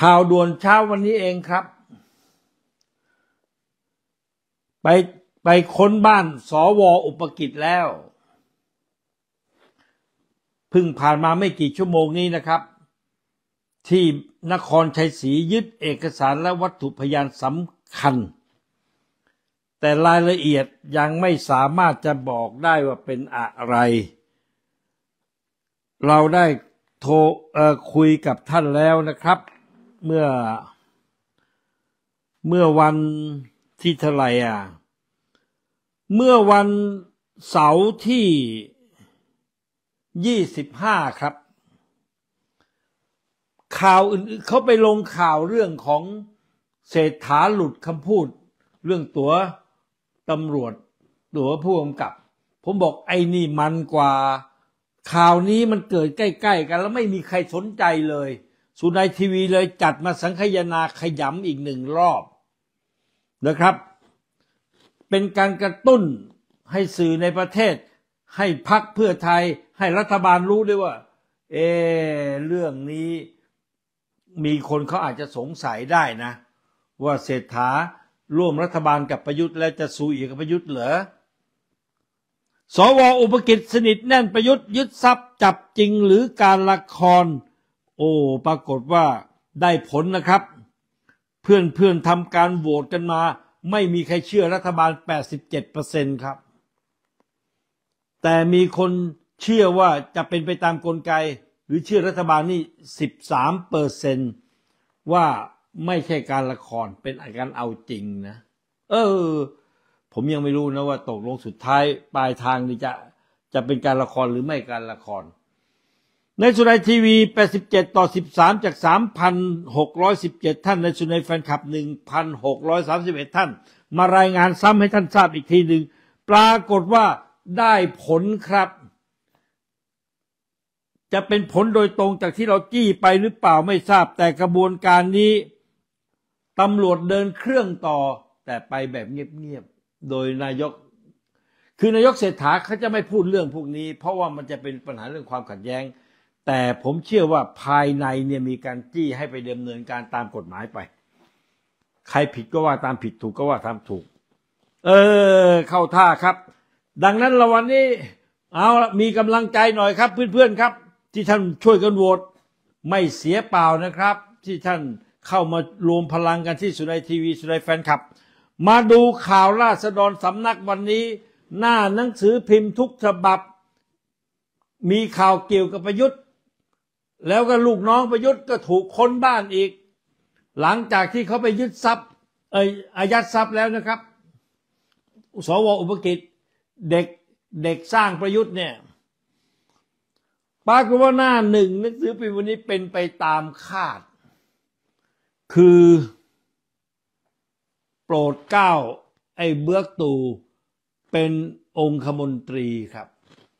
ข่าวด่วนเช้าวันนี้เองครับ ไปไปค้นบ้านสอวออุปกิจแล้วเพิ่งผ่านมาไม่กี่ชั่วโมงนี้นะครับ ที่นครชัยศรียึดเอกสารและวัตถุพยานสำคัญ แต่รายละเอียดยังไม่สามารถจะบอกได้ว่าเป็นอะไร เราได้โทรคุยกับท่านแล้วนะครับเมื่อเมื่อวันที่เท่าไหร่อ่ะเมื่อวันเสาร์ที่ยี่สิบห้าครับ ข่าวอื่นๆเขาไปลงข่าวเรื่องของเศรษฐาหลุดคำพูด เรื่องตัวตำรวจตัวผู้กำกับ ผมบอกไอ้นี่มันกว่า ข่าวนี้มันเกิดใกล้ๆกัน แล้วไม่มีใครสนใจเลยสุนัยทีวีเลยจัดมาสังคยนา ขยำอีกหนึ่งรอบนะครับ เป็นการกระตุ้นให้สื่อในประเทศ ให้พักเพื่อไทยให้รัฐบาลรู้ด้วยว่าเอเรื่องนี้มีคนเขาอาจจะสงสัยได้นะ ว่าเศรษฐาร่วมรัฐบาลกับประยุทธ์และจะสู้อีกกับประยุทธ์เหรอสวอุปกิจสนิทแน่นประยุทธ์ยึดทรัพย์จับจริงหรือการละครโอ้ ปรากฏว่าได้ผลนะครับ เพื่อนเพื่อนทำการโหวตกันมา ไม่มีใครเชื่อรัฐบาล 87%ครับ แต่มีคนเชื่อว่าจะเป็นไปตามกลไก หรือเชื่อรัฐบาลนี่ 13 ว่าไม่ใช่การละครเป็นอาการเอาจริงนะ เออ ผมยังไม่รู้นะว่า ตกลงสุดท้าย ปลายทางนี่จะจะเป็นการละครหรือไม่การละครในสุนัยทีวี 87 ต่อ 13 จาก 3,617 ท่าน ในสุนัยแฟนคลับ 1,631 ท่านมารายงานซ้ำให้ท่านทราบอีกทีหนึ่งปรากฏว่าได้ผลครับ จะเป็นผลโดยตรงจากที่เราจี้ไปหรือเปล่าไม่ทราบแต่กระบวนการนี้ตำรวจเดินเครื่องต่อ แต่ไปแบบเงียบๆโดยนายก คือนายกเศรษฐาเขาจะไม่พูดเรื่องพวกนี้ เพราะว่ามันจะเป็นปัญหาเรื่องความขัดแย้งแต่ผมเชื่อว่าภายในเนี่ยมีการจี้ให้ไปดำเนินการตามกฎหมายไป ใครผิดก็ว่าตามผิดถูกก็ว่าตามถูก เออเข้าท่าครับ ดังนั้นละวันนี้เอาละมีกำลังใจหน่อยครับเพื่อนๆครับที่ท่าน ช่วยกันโหวตไม่เสียเปล่านะครับที่ท่านเข้ามารวมพลังกันที่สุนัยทีวีสุนัยแฟนคลับ มาดูข่าวราษฎรสำนักวันนี้ หน้าหนังสือพิมพ์ทุกฉบับ มีข่าวเกี่ยวกับประยุทธ์แล้วก็ลูกน้องประยุทธ์ก็ถูกค้นบ้านอีก หลังจากที่เขาไปยึดทรัพย์เอยอายัดทรัพย์แล้วนะครับ สวอุปกิจเด็กเด็กสร้างประยุทธ์เนี่ยปรากฏว่าหน้าหนึ่งหนังสือพิมพ์วันนี้เป็นไปตามคาด คือโปรดเก้า ไอ้เบื้อกตูเป็นองคมนตรีครับ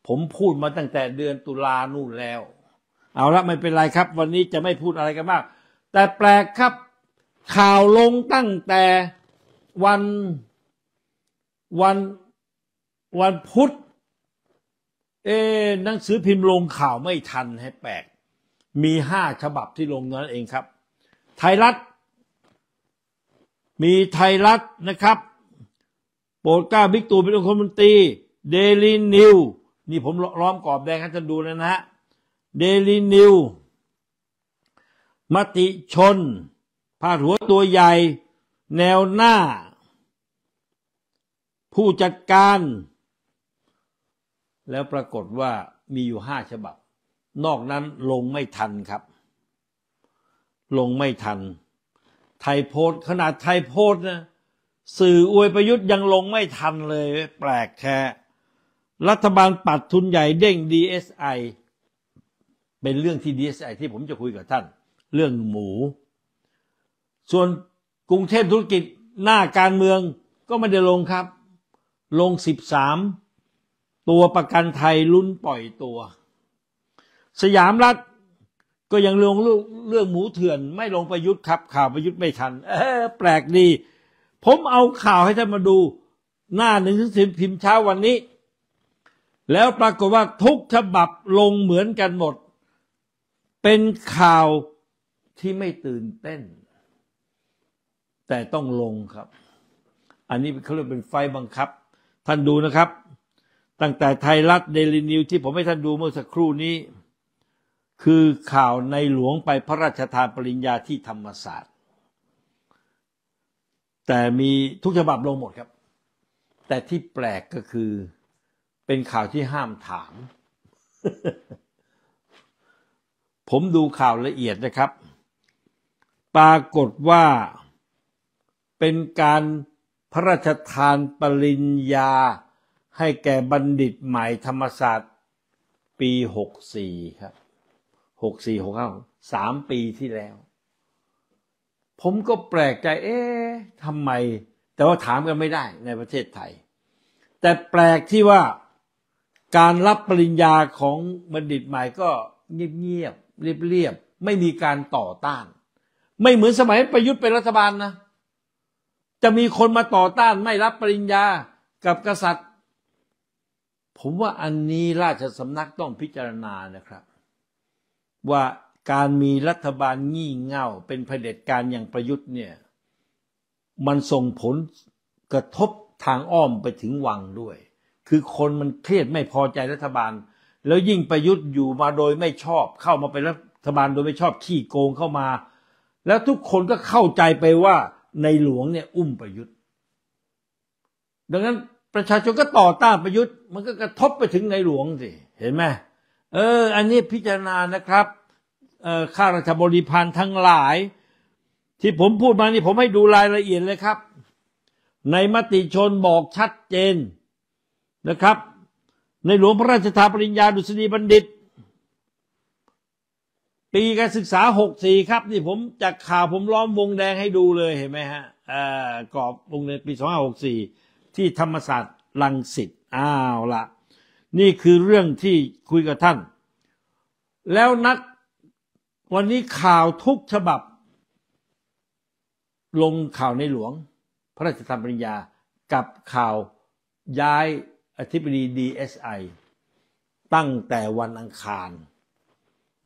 ผมพูดมาตั้งแต่เดือนตุลานู่นแล้วเอาละไม่เป็นไรครับ วันนี้จะไม่พูดอะไรกันมาก แต่แปลกครับข่าวลงตั้งแต่วันวันวันพุธเอ๊หนังสือพิมพ์ลงข่าวไม่ทันให้แปลก มีห้าฉบับที่ลงนั้นเองครับ ไทยรัฐ มีไทยรัฐนะครับ โปรดก้าบิ๊กตู่เป็นองคมนตรีเดลินิว นี่ผมล้อมกรอบแดงให้ท่านดูลนะฮะเดลินิว มติชน่าหัวตัวใหญ่ แนวหน้า ผู้จัดการ แล้วปรากฏว่ามีอยู่ห้าฉบับ นอกนั้นลงไม่ทันครับ ลงไม่ทัน ไทยโพสขนาดไทยโพสนะ สื่ออวยประยุทธ์ยังลงไม่ทันเลย แปลกแท้รัฐบาลปัดทุนใหญ่เด้งดีเอสไอเป็นเรื่องที่ดีไอที่ผมจะคุยกับท่าน เรื่องหมู ส่วนกรุงเทพธุรกิจหน้าการเมือง ก็ไม่ได้ลงครับ ลง 13 ตัวประกันไทยลุ้นปล่อยตัว สยามรัฐก็ยังลงเรื่องหมูเถื่อน ไม่ลงประยุทธ์ครับ ข่าวประยุทธ์ไม่ทัน เออแปลกดี ผมเอาข่าวให้ท่านมาดู หน้าหนึ่งสิบพิมพ์เช้าวันนี้ แล้วปรากฏว่าทุกฉบับลงเหมือนกันหมดเป็นข่าวที่ไม่ตื่นเต้น แต่ต้องลงครับ อันนี้เขาเรียกเป็นไฟบังคับ ท่านดูนะครับ ตั้งแต่ไทยรัฐเดลินิวที่ผมให้ท่านดูเมื่อสักครู่นี้ คือข่าวในหลวงไปพระราชทานปริญญาที่ธรรมศาสตร์ แต่มีทุกฉบับลงหมดครับ แต่ที่แปลกก็คือ เป็นข่าวที่ห้ามถามผมดูข่าวละเอียดนะครับปรากฏว่าเป็นการพระราชทานปริญญาให้แก่บัณฑิตใหม่ธรรมศาสตร์ปีหกสี่ครับหกสี่หก้าสามปีที่แล้ว ผมก็แปลกใจ เอ๊ะทำไม แต่ว่าถามกันไม่ได้ในประเทศไทย แต่แปลกที่ว่าการรับปริญญาของบัณฑิตใหม่ก็เงียบๆเรียบๆ ไม่มีการต่อต้าน ไม่เหมือนสมัยประยุทธ์เป็นรัฐบาลนะจะมีคนมาต่อต้านไม่รับปริญญากับกษัตริย์ ผมว่าอันนี้ราชสำนักต้องพิจารณานะครับ ว่าการมีรัฐบาลงี่เง่าเป็นเผด็จการอย่างประยุทธ์เนี่ยมันส่งผลกระทบทางอ้อมไปถึงวังด้วย คือคนมันเครียดไม่พอใจรัฐบาลแล้วยิ่งประยุทธ์อยู่มาโดยไม่ชอบเข้ามาเป็นรัฐบาลโดยไม่ชอบขี้โกงเข้ามา แล้วทุกคนก็เข้าใจไปว่าในหลวงเนี่ย อุ้มประยุทธ์ ดังนั้นประชาชนก็ต่อต้านประยุทธ์ มันก็กระทบไปถึงในหลวงสิเห็นไหมเอออันนี้พิจารณานะครับข้าราชบริพารทั้งหลาย ที่ผมพูดมานี่ผมให้ดูรายละเอียดเลยครับ ในมติชนบอกชัดเจนนะครับในหลวงพระราชทานปริญญาดุษฎีบัณฑิต ปีการศึกษา 64 ครับนี่ผมจากข่าวผมล้อมวงแดงให้ดูเลยเห็นไหมฮะกรอบวงแดงปี 2564 ที่ธรรมศาสตร์ลังสิตอ้าวละ นี่คือเรื่องที่คุยกับท่าน แล้วนักวันนี้ข่าวทุกฉบับ ลงข่าวในหลวงพระราชทานปริญญากับข่าวย้ายอธิบดีดีเอสไอตั้งแต่วันอังคาร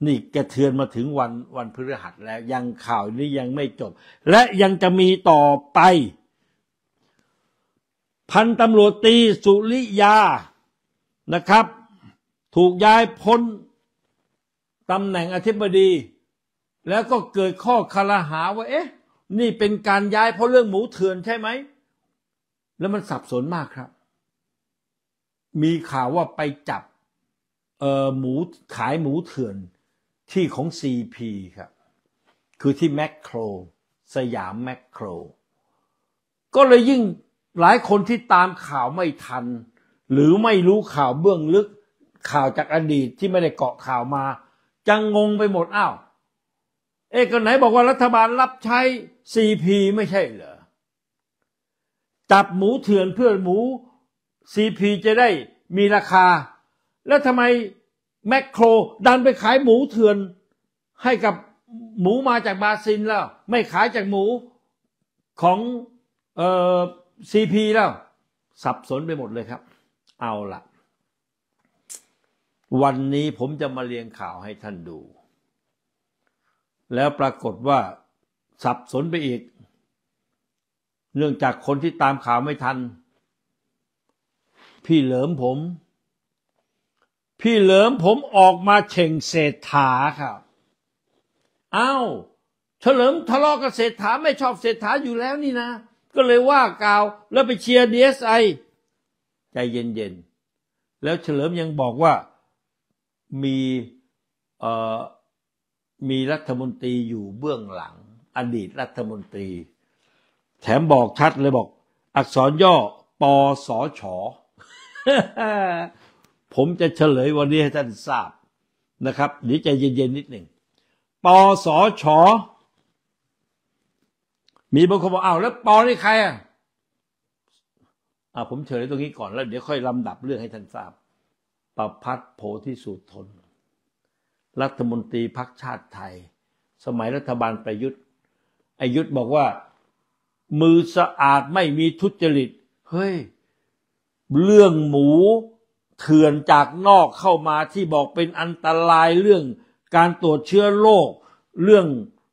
นี่กระเทือนมาถึงวันวันพฤหัสแล้วยังข่าวนี้ยังไม่จบ และยังจะมีต่อไป พันตำรวจตีสุริยานะครับ ถูกย้ายพ้นตำแหน่งอธิบดี แล้วก็เกิดข้อคารหาว่าเอ๊ะนี่เป็นการย้ายเพราะเรื่องหมูเถื่อนใช่ไหม แล้วมันสับสนมากครับมีข่าวว่าไปจับเออหมูขายหมูเถื่อนที่ของ CP ครับ คือที่แมคโครสยามแมคโคร ก็เลยยิ่งหลายคนที่ตามข่าวไม่ทัน หรือไม่รู้ข่าวเบื้องลึกข่าวจากอดีตที่ไม่ได้เกาะข่าวมาจังงงไปหมดอ้าว เอ๊ะกไหนบอกว่ารัฐบาลรับใช้ CP ไม่ใช่เหรอ จับหมูเถื่อนเพื่อหมู CP จะได้มีราคา แล้วทำไมแมคโครดันไปขายหมูเถื่อนให้กับหมูมาจากบาซินแล้วไม่ขายจากหมูของเอ่อ CP แล้วสับสนไปหมดเลยครับ เอาละวันนี้ผมจะมาเรียงข่าวให้ท่านดู แล้วปรากฏว่าสับสนไปอีก เนื่องจากคนที่ตามข่าวไม่ทันพี่เหลิมผม พี่เหลิมผมออกมาเฉ่งเศรษฐาครับ อ้าว เฉลิมทะเลาะกับเศรษฐาไม่ชอบเศรษฐาอยู่แล้วนี่นะ ก็เลยว่ากล่าวแล้วไปเชียร์ดีเอสไอใจเย็นๆ แล้วเฉลิมยังบอกว่ามีมีรัฐมนตรีอยู่เบื้องหลังอดีตรัฐมนตรี แถมบอกชัดเลยบอก อักษรย่อปอสอชอผมจะเฉลยวันนี้ให้ท่านทราบนะครับเดี๋ยวใจเย็นๆนิดหนึ่ง ปอสชมีบางคนบอกอ้าว แล้วปอนี่ใครอ่ะอ่าผมเฉลยตรงนี้ก่อนแล้วเดี๋ยวค่อยลำดับเรื่องให้ท่านทราบ ประพัฒโพธิสูตรทนรัฐมนตรีพักชาติไทย สมัยรัฐบาลประยุทธ์อายุทธ์บอกว่า มือสะอาดไม่มีทุจริต เฮ้ยเรื่องหมูเถื่อนจากนอกเข้ามาที่บอกเป็นอันตรายเรื่องการตรวจเชื้อโรคเรื่อง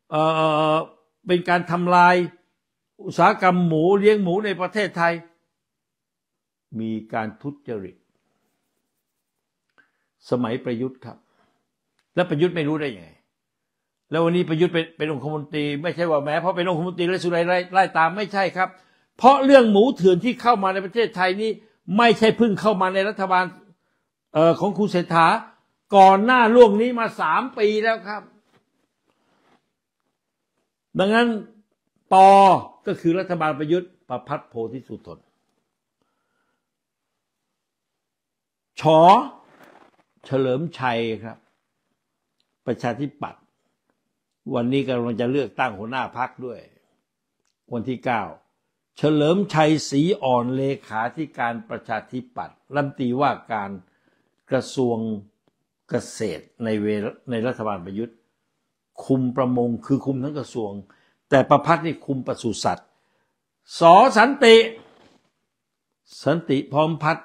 เอ่อเป็นการทำลาย อุตสาหกรรมหมูเลี้ยงหมูในประเทศไทย มีการทุจริต สมัยประยุทธ์ครับ และประยุทธ์ไม่รู้ได้ยังไงแล้ววันนี้ประยุทธ์เป็นเป็นองคมนตรี ไม่ใช่ว่าแม้เพราะเป็นองคมนตรีและสุไรไล่ตามไม่ใช่ครับ เพราะเรื่องหมูเถื่อนที่เข้ามาในประเทศไทยนี้ไม่ใช่เพิ่งเข้ามาในรัฐบาลออของคุณเศรษฐา ก่อนหน้าล่วงนี้มาสามปีแล้วครับ ดังนั้นปอก็คือรัฐบาลประยุทธ์ ประพัฒโพธิสุทนชอเฉลิมชัยครับ ประชาธิปัตย์วันนี้กำลังจะเลือกตั้งหัวหน้าพักด้วย วันที่เก้าเฉลิมชัยศรีอ่อนเลขาธิการประชาธิปัตย์รัฐมนตรีว่าการกระทรวงเกษตรในเวในรัฐบาลประยุทธ์ คุมประมงคือคุมทั้งกระทรวง แต่ประพัฒนี่คุมปศุสัตว์สอสันติ สันติพร้อมพัฒ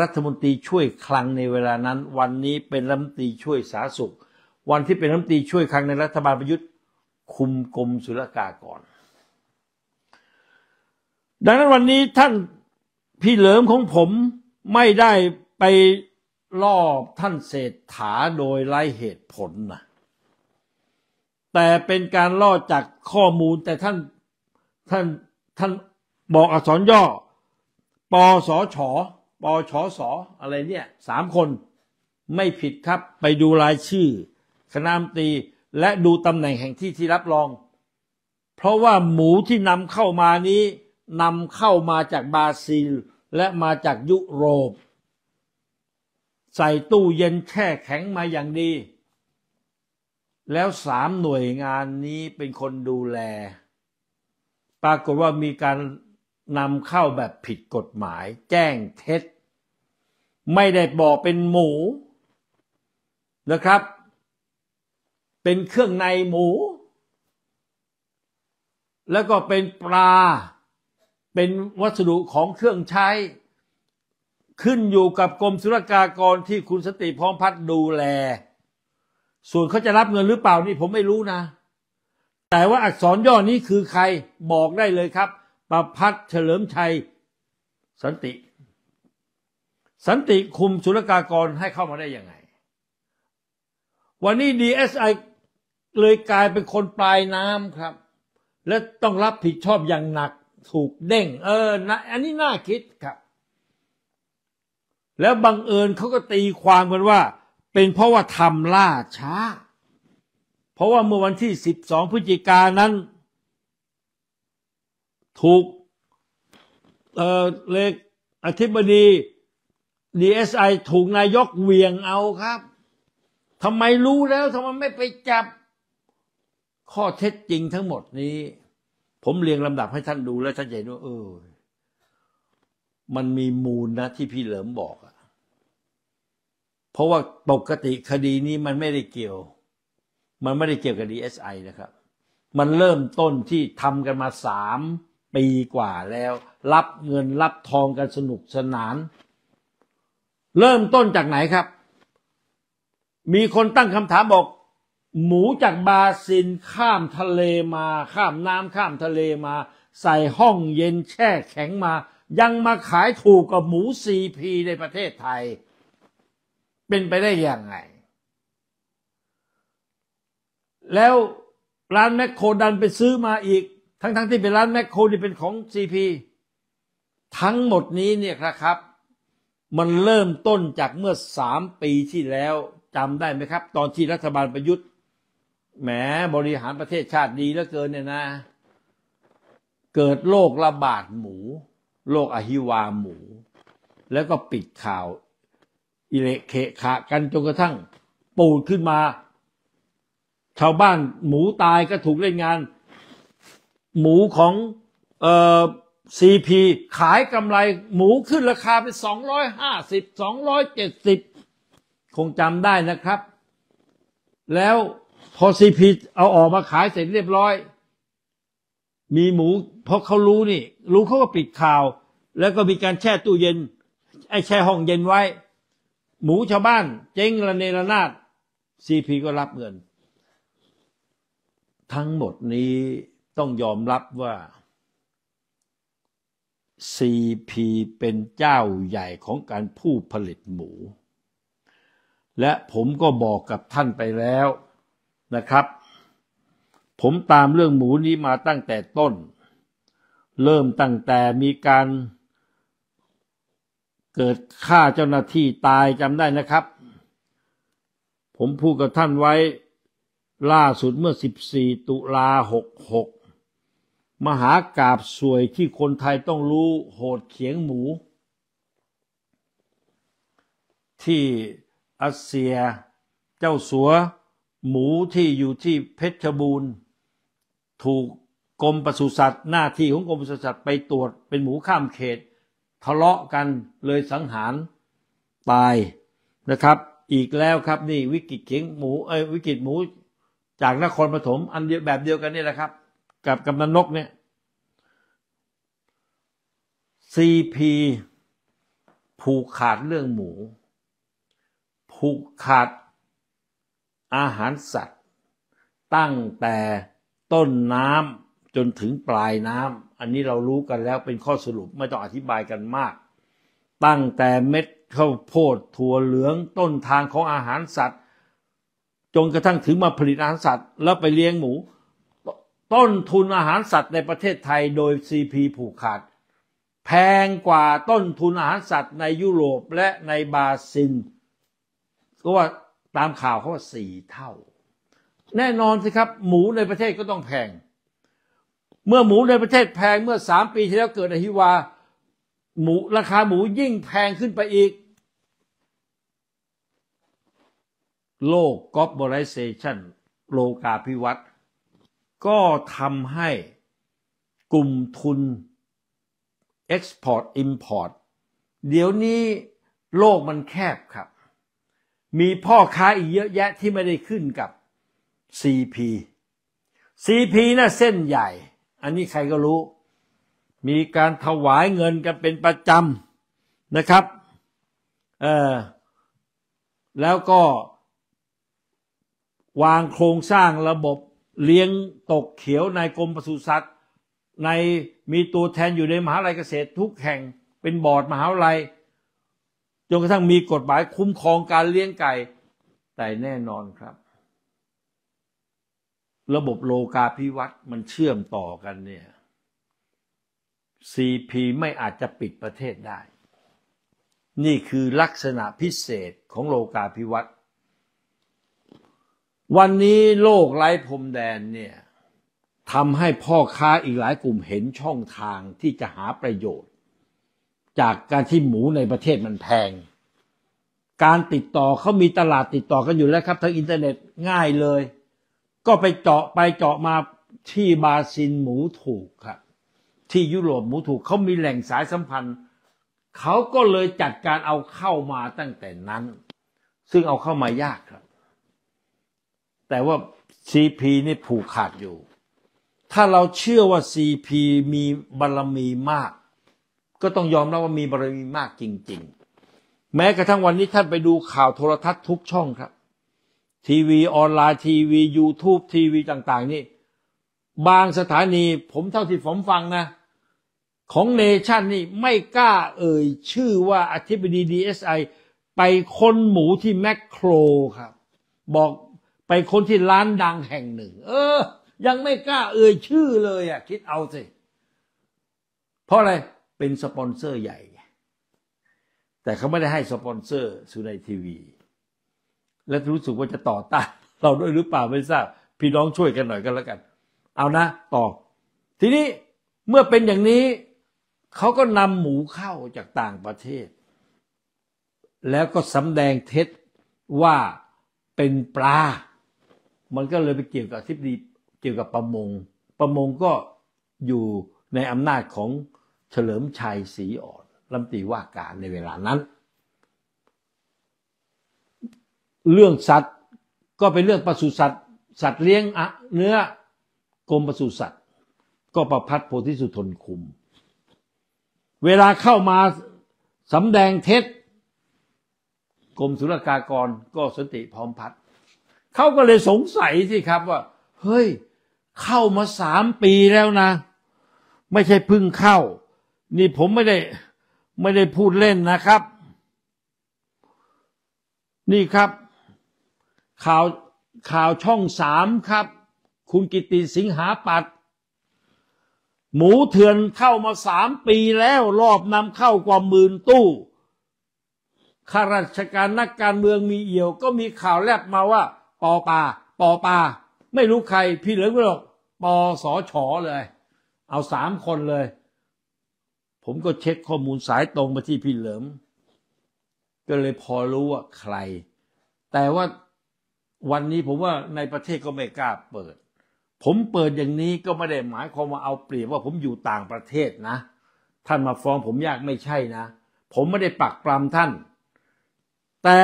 รัฐมนตรีช่วยคลังในเวลานั้น วันนี้เป็นรัฐมนตรีช่วยสาสุข วันที่เป็นรัฐมนตรีช่วยคลังในรัฐบาลประยุทธ์ คุมกรมศุลกากรดังนั้นวันนี้ท่านพี่เหลิมของผมไม่ได้ไปล่อท่านเศรษฐาโดยไร้เหตุผลนะแต่เป็นการล่อจากข้อมูลแต่ท่านท่านท่านบอกอักษรย่อปอสอชอปอชอสออะไรเนี่ยสามคนไม่ผิดครับไปดูรายชื่อคณะมตรีและดูตำแหน่งแห่งที่ที่รับรอง เพราะว่าหมูที่นำเข้ามานี้นำเข้ามาจากบราซิลและมาจากยุโรป ใส่ตู้เย็นแช่แข็งมาอย่างดี แล้วสามหน่วยงานนี้เป็นคนดูแล ปรากฏว่ามีการนำเข้าแบบผิดกฎหมายแจ้งเท็จ ไม่ได้บอกเป็นหมูนะครับ เป็นเครื่องในหมู แล้วก็เป็นปลาเป็นวัสดุของเครื่องใช้ ขึ้นอยู่กับกรมศุลกากรที่คุณสติพร้อมพัฒน์ดูแล ส่วนเขาจะรับเงินหรือเปล่านี่ผมไม่รู้นะ แต่ว่าอักษรย่อนี้คือใครบอกได้เลยครับ ประพัฒเฉลิมชัย สันติ สันติคุมศุลกากรให้เข้ามาได้ยังไง วันนี้ดีเอสไอเลยกลายเป็นคนปลายน้ำครับ และต้องรับผิดชอบอย่างหนักถูกเด้งเออนะอันนี้น่าคิดครับ แล้วบังเอิญเขาก็ตีความกันว่า เป็นเพราะว่าทำล่าช้า เพราะว่าเมื่อวันที่ 12พฤศจิกานั้น ถูกเออเลขอธิบดีดีเอสไอถูกนายกเวียงเอาครับ ทำไมรู้แล้วทำไมไม่ไปจับข้อเท็จจริงทั้งหมดนี้ผมเรียงลำดับให้ท่านดูแล้วท่านจะเห็นว่าเออ มันมีมูลนะที่พี่เหลิมบอกอะเพราะว่าปกติคดีนี้มันไม่ได้เกี่ยว มันไม่ได้เกี่ยวกับดีเอสไอนะครับ มันเริ่มต้นที่ทำกันมาสามปีกว่าแล้ว รับเงินรับทองกันสนุกสนาน เริ่มต้นจากไหนครับ มีคนตั้งคำถามบอกหมูจากบาซิน ข้ามทะเลมา ข้ามน้ำข้ามทะเลมา ใส่ห้องเย็นแช่แข็งมา ยังมาขายถูกกับหมูซีพีในประเทศไทย เป็นไปได้ยังไง แล้วร้านแมคโครดันไปซื้อมาอีกทั้งๆทที่เป็นร้านแมคโครที่เป็นของซีพีทั้งหมดนี้เนี่ยครับมันเริ่มต้นจากเมื่อสามปีที่แล้วจำได้ไหมครับ ตอนที่รัฐบาลประยุทธ์แหมบริหารประเทศชาติดีเหลือเกินเนี่ยนะ เกิดโรคระบาดหมูโรคอหิวาหมู แล้วก็ปิดข่าวอิเลเคขะกันจนกระทั่งปูดขึ้นมาชาวบ้านหมูตายก็ถูกเล่นงาน หมูของเอ่อซีพี ขายกำไรหมูขึ้นราคาไปสองร้อยห้าสิบสองร้อยเจ็ดสิบคงจำได้นะครับ แล้วพอซีพีเอาออกมาขายเสร็จเรียบร้อย มีหมูเพราะเขารู้นี่รู้เขาก็ปิดข่าว แล้วก็มีการแช่ตู้เย็นไอ้แช่ห้องเย็นไว้ หมูชาวบ้าน เจ๊งระเนระนาดซีพีก็รับเงิน ทั้งหมดนี้ต้องยอมรับว่าซีพีเป็นเจ้าใหญ่ของการผู้ผลิตหมู และผมก็บอกกับท่านไปแล้วนะครับผมตามเรื่องหมูนี้มาตั้งแต่ต้น เริ่มตั้งแต่มีการเกิดฆ่าเจ้าหน้าที่ตายจำได้นะครับ ผมพูดกับท่านไว้ ล่าสุดเมื่อ 14 ตุลา 66 มหากาบสวยที่คนไทยต้องรู้โหดเขียงหมู ที่อาเซียเจ้าสัวหมูที่อยู่ที่เพชรบูรณ์ ถูกกรมปศุสัตว์ หน้าที่ของกรมปศุสัตว์ไปตรวจเป็นหมูข้ามเขต ทะเลาะกันเลยสังหาร ตายนะครับ อีกแล้วครับนี่วิกฤตเขียงหมูเอ้วิกฤตหมูจากนครปฐมอันเดียวแบบเดียวกันนี่แหละครับกับกำนันนกเนี่ย CP ผูกขาดเรื่องหมู ผูกขาดอาหารสัตว์ตั้งแต่ต้นน้ำจนถึงปลายน้ำอันนี้เรารู้กันแล้วเป็นข้อสรุปไม่ต้องอธิบายกันมาก ตั้งแต่เม็ดข้าวโพดถั่วเหลืองต้นทางของอาหารสัตว์ จนกระทั่งถึงมาผลิตอาหารสัตว์ แล้วไปเลี้ยงหมู ต้นทุนอาหารสัตว์ในประเทศไทยโดย CP ผูกขาดแพงกว่าต้นทุนอาหารสัตว์ในยุโรปและในบราซิลก็ว่าตามข่าวเขาว่าสี่เท่า แน่นอนสิครับ หมูในประเทศก็ต้องแพง เมื่อหมูในประเทศแพงเมื่อสามปีที่แล้วเกิดอหิวาหมูราคาหมูยิ่งแพงขึ้นไปอีก โลกกอบบริเซชันโลกาพิวัตก็ทำให้กลุ่มทุน Export Import เดี๋ยวนี้โลกมันแคบครับมีพ่อค้าอีกเยอะแยะที่ไม่ได้ขึ้นกับ CP CP นะ่ะเส้นใหญ่ อันนี้ใครก็รู้ มีการถวายเงินกันเป็นประจำนะครับเออแล้วก็วางโครงสร้างระบบเลี้ยงตกเขียวในกรมปศุสัตว์ ในมีตัวแทนอยู่ในมหาลัยเกษตรทุกแห่งเป็นบอร์ดมหาลัยจนกระทั่งมีกฎหมายคุ้มครองการเลี้ยงไก่แต่แน่นอนครับ ระบบโลกาภิวัตน์มันเชื่อมต่อกันเนี่ยซีพีไม่อาจจะปิดประเทศได้ นี่คือลักษณะพิเศษของโลกาภิวัตน์วันนี้โลกไร้พรมแดนเนี่ยทำให้พ่อค้าอีกหลายกลุ่มเห็นช่องทางที่จะหาประโยชน์จากการที่หมูในประเทศมันแพง การติดต่อเขามีตลาดติดต่อกันอยู่แล้วครับทางอินเทอร์เน็ตง่ายเลย ก็ไปเจาะไปเจาะมาที่บาซินหมูถูกครับที่ยุโรปหมูถูกเขามีแหล่งสายสัมพันธ์ เขาก็เลยจัดการเอาเข้ามาตั้งแต่นั้น ซึ่งเอาเข้ามายากครับแต่ว่า CP นี่ผูกขาดอยู่ ถ้าเราเชื่อว่า CP มีบารรมีมากก็ต้องยอมรับว่ามีบารมีมากจริงๆ แม้กระทั่งวันนี้ท่านไปดูข่าวโทรทัศน์ทุกช่องครับทีวีออนไลน์ทีวี YouTube ทีวีต่างๆ นี่ บางสถานีผมเท่าที่ผมฟังนะ ของเนชั่นนี่ไม่กล้าเอ่ยชื่อว่าอธิบดีดีเอสไอไปค้นหมูที่แมคโคร ครับ บอกไปค้นที่ร้านดังแห่งหนึ่ง เออ ยังไม่กล้าเอ่ยชื่อเลยอ่ะ คิดเอาสิ เพราะอะไรเป็นสปอนเซอร์ใหญ่ แต่เขาไม่ได้ให้สปอนเซอร์สุนัยทีวี และรู้สึกว่าจะต่อต้านเราด้วยหรือเปล่าไม่ทราบพี่น้องช่วยกันหน่อยกันแล้วกัน เอานะต่อ ทีนี้เมื่อเป็นอย่างนี้เขาก็นำหมูเข้าจากต่างประเทศ แล้วก็สำแดงเท็จว่าเป็นปลา มันก็เลยไปเกี่ยวกับทิพดีเกี่ยวกับประมง ประมงก็อยู่ในอำนาจของเฉลิมชัยศรีอ่อนรัมตีว่าการในเวลานั้น เรื่องสัตว์ก็เป็นเรื่องปศุสัตว์สัตว์เลี้ยงอะ เนื้อกรมปศุสัตว์ ก็ประพัดโพธิสุทนคุม เวลาเข้ามาสำแดงเท็จกรมศุลกากรก็สติพร้อมพัดเขาก็เลยสงสัยสิครับว่าเฮ้ย เข้ามาสามปีแล้วนะ ไม่ใช่พึ่งเข้านี่ผมไม่ได้ไม่ได้พูดเล่นนะครับ นี่ครับ ข่าวข่าวช่องสามครับ คุณกิติสิงหาปัดหมูเถื่อนเข้ามาสามปีแล้วรอบนำเข้ากว่าหมื่นตู้ข้าราชการนักการเมืองมีเอี่ยวก็มีข่าวแลบมาว่า ปอปาปอปาไม่รู้ใคร พี่เหลือไม่หรอกปอสอชอเลย เอาสามคนเลยผมก็เช็คข้อมูลสายตรงมาที่พี่เหลิม ก็เลยพอรู้ว่าใคร แต่ว่าวันนี้ผมว่าในประเทศก็ไม่กล้าเปิด ผมเปิดอย่างนี้ก็ไม่ได้หมายความว่าเอาเปรียบว่าผมอยู่ต่างประเทศนะ ท่านมาฟ้องผมยากไม่ใช่นะ ผมไม่ได้ปักปรามท่าน แต่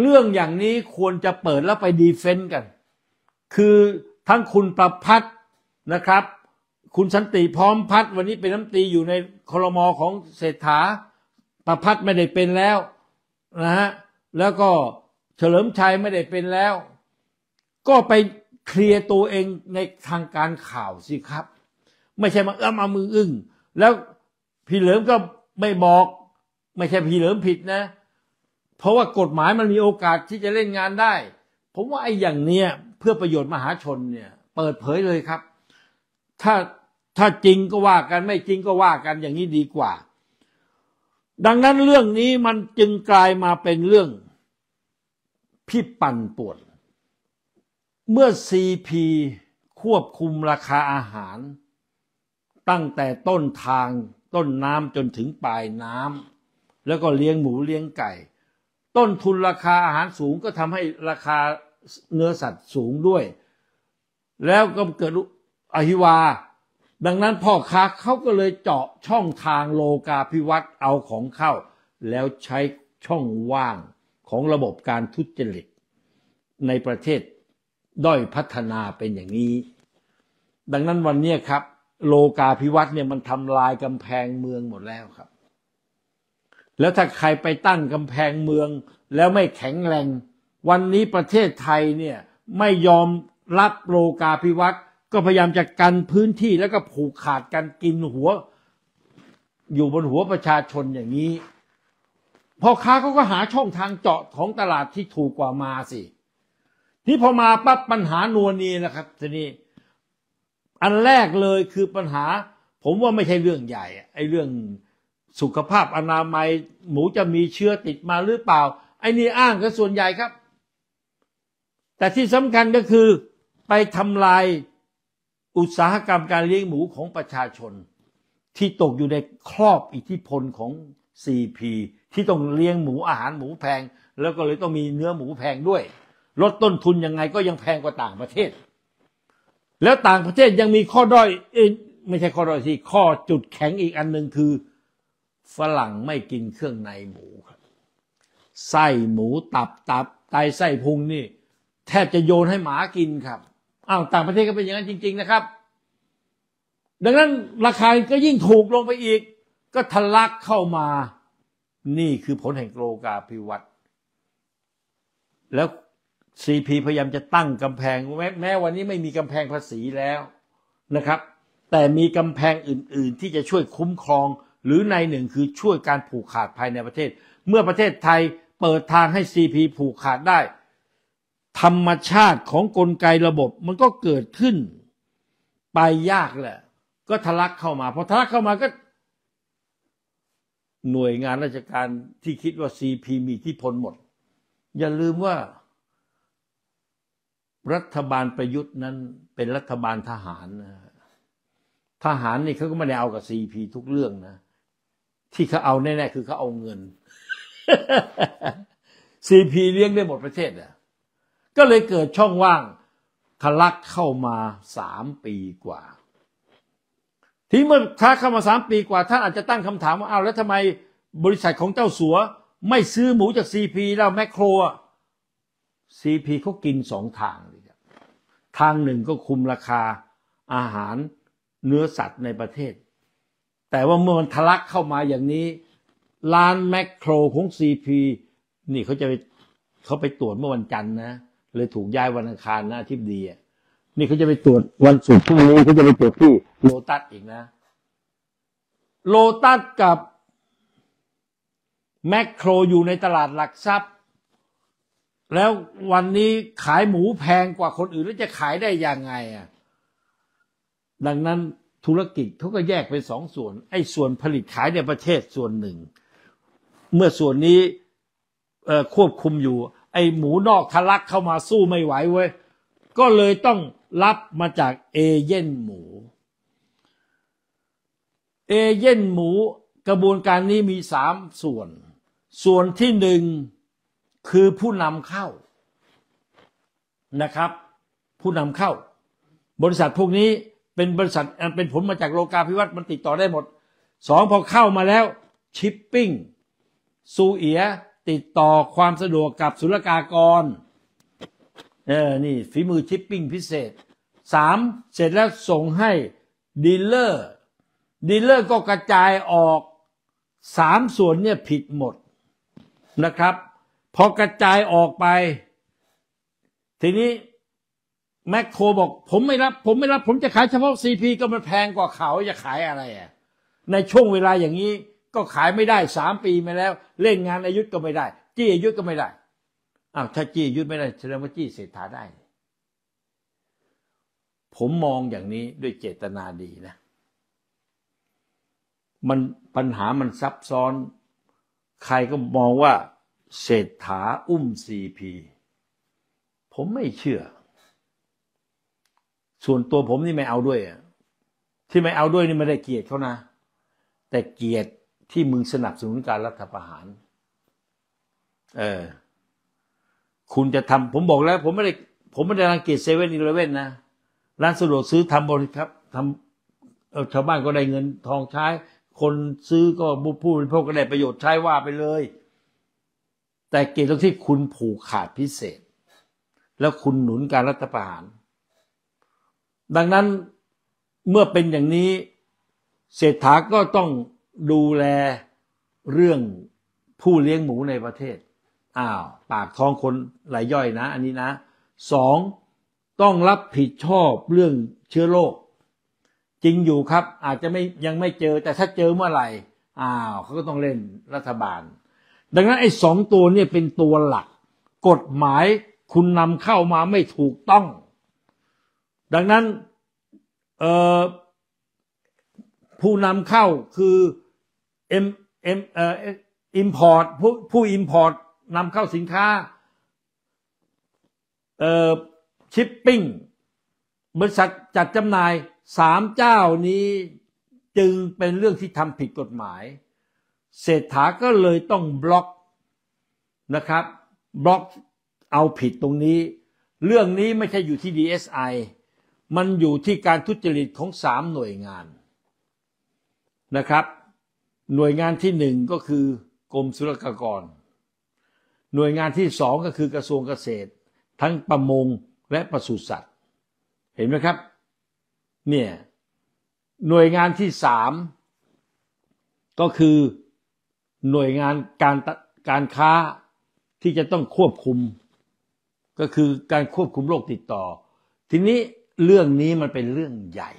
เรื่องอย่างนี้ควรจะเปิดแล้วไปดีเฟนต์กัน คือทั้งคุณประพัฒนะครับคุณสันติพร้อมพัฒวันนี้เป็นน้ำตีอยู่ในคลรมอของเศรษฐา ประพัฒไม่ได้เป็นแล้วนะฮะแล้วก็เฉลิมชัยไม่ได้เป็นแล้ว ก็ไปเคลียร์ตัวเองในทางการข่าวสิครับ ไม่ใช่มาเอื้อมเอามืออึ้งแล้วพี่เหลิมก็ไม่บอกไม่ใช่พี่เหลิมผิดนะ เพราะว่ากฎหมายมันมีโอกาสที่จะเล่นงานได้ ผมว่าไอ้อย่างเนี้ย เพื่อประโยชน์มหาชนเนี่ย เปิดเผยเลยครับ ถ้าถ้าจริงก็ว่ากันไม่จริงก็ว่ากันอย่างนี้ดีกว่า ดังนั้นเรื่องนี้มันจึงกลายมาเป็นเรื่องพิปั่นปวด เมื่อ CP ควบคุมราคาอาหารตั้งแต่ต้นทางต้นน้ำจนถึงปลายน้ำแล้วก็เลี้ยงหมูเลี้ยงไก่ ต้นทุนราคาอาหารสูงก็ทำให้ราคาเนื้อสัตว์สูงด้วย แล้วก็เกิดอหิวาดังนั้นพ่อค้าเขาก็เลยเจาะช่องทางโลกาภิวัตน์เอาของเข้า แล้วใช้ช่องว่างของระบบการทุจริตในประเทศ ด้อยพัฒนาเป็นอย่างนี้ ดังนั้นวันนี้ครับ โลกาภิวัตน์เนี่ยมันทำลายกำแพงเมืองหมดแล้วครับ แล้วถ้าใครไปตั้งกำแพงเมือง แล้วไม่แข็งแรง วันนี้ประเทศไทยเนี่ยไม่ยอมรับโลกาภิวัตนก็พยายามจะกันพื้นที่แล้วก็ผูกขาดกันกินหัว อยู่บนหัวประชาชนอย่างนี้ พอค้าเขาก็หาช่องทางเจาะของตลาดที่ถูกกว่ามาสิที่พอมาปั๊บปัญหานวนีนะครับทีนี้ อันแรกเลยคือปัญหา ผมว่าไม่ใช่เรื่องใหญ่ไอ้เรื่องสุขภาพอนามัย หมูจะมีเชื้อติดมาหรือเปล่าไอ้นี่อ้างก็ส่วนใหญ่ครับ แต่ที่สำคัญก็คือไปทำลายอุตสาหกรรมการเลี้ยงหมูของประชาชน ที่ตกอยู่ในครอบอิทธิพลของ CP ที่ต้องเลี้ยงหมูอาหารหมูแพง แล้วก็เลยต้องมีเนื้อหมูแพงด้วยลดต้นทุนยังไงก็ยังแพงกว่าต่างประเทศ แล้วต่างประเทศยังมีข้อด้อยเอไม่ใช่ข้อด้อยที่ข้อจุดแข็งอีกอันหนึ่งคือฝรั่งไม่กินเครื่องในหมูครับไส้หมูตับตับไตไส้พุงนี่แทบจะโยนให้หมากินครับอ้าวต่างประเทศก็เป็นอย่างนั้นจริงๆนะครับ ดังนั้นราคาก็ยิ่งถูกลงไปอีก ก็ทะลักเข้ามานี่คือผลแห่งโลกาภิวัตน์แล้วซีพีพยายามจะตั้งกำแพง แมแม้วันนี้ไม่มีกำแพงภาษีแล้วนะครับ แต่มีกำแพงอื่นๆที่จะช่วยคุ้มครองหรือในหนึ่งคือช่วยการผูกขาดภายในประเทศ เมื่อประเทศไทยเปิดทางให้ซีพีผูกขาดได้ธรรมชาติของกลไกระบบมันก็เกิดขึ้นไปยากแหละก็ทะลักเข้ามาพอทะลักเข้ามาก็หน่วยงานราชการที่คิดว่าซีพีมีที่พลหมด อย่าลืมว่ารัฐบาลประยุทธ์นั้นเป็นรัฐบาลทหารนะทหารนี่เขาก็ไม่ได้เอากับซีพี ทุกเรื่องนะที่เขาเอาแน่ๆ คือเขาเอาเงินซีพีเลี้ยงได้หมดประเทศอ่ะก็เลยเกิดช่องว่างทะลักเข้ามาสามปีกว่า ทีเมื่อทะลักเข้ามาสามปีกว่า ท่านอาจจะตั้งคำถามว่า เอาแล้วทำไมบริษัทของเจ้าสัว ไม่ซื้อหมูจากซีพีแล้วแมคโครซีพีเขากินสองทางเลยครับ ทางหนึ่งก็คุมราคาอาหารเนื้อสัตว์ในประเทศ แต่ว่าเมื่อมันทะลักเข้ามาอย่างนี้ร้านแมคโครของซีพีนี่เขาจะไปเขาไปตรวจเมื่อวันจันทร์นะเลยถูกย้ายวันอังคารนะทิพดี นี่เขาจะไปตรวจวันศุกร์พรุ่งนี้เขาจะไปตรวจที่โลตัสอีกนะ โลตัสกับแมคโครอยู่ในตลาดหลักทรัพย์ แล้ววันนี้ขายหมูแพงกว่าคนอื่น แล้วจะขายได้ยังไงอ่ะดังนั้นธุรกิจเขาก็แยกเป็นสองส่วนไอ้ส่วนผลิตขายในประเทศส่วนหนึ่ง เมื่อส่วนนี้ควบคุมอยู่ไอหมูนอกทะลักเข้ามาสู้ไม่ไหวเว้ย ก็เลยต้องรับมาจากเอเย่นหมู เอเย่นหมูกระบวนการนี้มีสามส่วน ส่วนที่หนึ่งคือผู้นำเข้านะครับ ผู้นำเข้า บริษัทพวกนี้เป็นบริษัทเป็นผลมาจากโลกาภิวัตน์มันติดต่อได้หมด สองพอเข้ามาแล้วชิปปิ้งซูเอียติดต่อความสะดวกกับศุลกากรเออนี่ฝีมือชิปปิ้งพิเศษ สามเสร็จแล้วส่งให้ดีลเลอร์ ดีลเลอร์ก็กระจายออก สามส่วนเนี่ยผิดหมดนะครับพอกระจายออกไป ทีนี้ แมคโครบอก ผมไม่รับผมไม่รับผมจะขายเฉพาะซีพีก็มันแพงกว่าเขาจะขายอะไรอ่ะในช่วงเวลาอย่างนี้ก็ขายไม่ได้สามปีมาแล้ว เล่นงานอายุก็ไม่ได้ จี้อายุก็ไม่ได้อ้าวถ้าจี้อายุไม่ได้แสดงว่าจี้เศรษฐาได้ ผมมองอย่างนี้ด้วยเจตนาดีนะ มันปัญหามันซับซ้อน ใครก็มองว่าเศรษฐาอุ้มซีพีผมไม่เชื่อ ส่วนตัวผมนี่ไม่เอาด้วยที่ไม่เอาด้วยนี่ไม่ได้เกียดเขานะ แต่เกียดที่มึงสนับสนุนการรัฐประหาร เออ คุณจะทำ ผมบอกแล้ว ผมไม่ได้ ผมไม่ได้รังเกียจเซเว่นอีเลเว่นนะ ร้านสะดวกซื้อทำบริครับทำชาวบ้านก็ได้เงินทองใช้ คนซื้อก็ผู้บริโภคก็ได้ประโยชน์ใช้ว่าไปเลย แต่เกณฑ์ตรงที่คุณผูกขาดพิเศษ แล้วคุณหนุนการรัฐประหาร ดังนั้นเมื่อเป็นอย่างนี้เศรษฐาก็ต้องดูแลเรื่องผู้เลี้ยงหมูในประเทศ อ้าวปากท้องคนหลายย่อยนะ อันนี้นะ สอง ต้องรับผิดชอบเรื่องเชื้อโรคจริงอยู่ครับ อาจจะไม่ยังไม่เจอ แต่ถ้าเจอเมื่อไหร่อ้าวเขาก็ต้องเล่นรัฐบาล ดังนั้น ไอ้สองตัวเนี่ย เป็นตัวหลัก กฎหมายคุณนำเข้ามาไม่ถูกต้อง ดังนั้นผู้นำเข้าคือเอ็มเอ็มเอ่ออินพอร์ตผู้ผู้อินพอร์ตนำเข้าสินค้า เอ่อชิปปิ้งบริษัทจัดจำหน่ายสามเจ้านี้จึงเป็นเรื่องที่ทำผิดกฎหมาย เศรษฐาก็เลยต้องบล็อกนะครับ บล็อกเอาผิดตรงนี้ เรื่องนี้ไม่ใช่อยู่ที่ DSI มันอยู่ที่การทุจริตของสามหน่วยงานนะครับหน่วยงานที่หนึ่งก็คือกรมศุลกากร หน่วยงานที่สองก็คือกระทรวงเกษตร ทั้งประมงและปศุสัตว์ เห็นไหมครับ เนี่ย หน่วยงานที่สามก็คือหน่วยงานการการค้าที่จะต้องควบคุม ก็คือการควบคุมโรคติดต่อ ทีนี้เรื่องนี้มันเป็นเรื่องใหญ่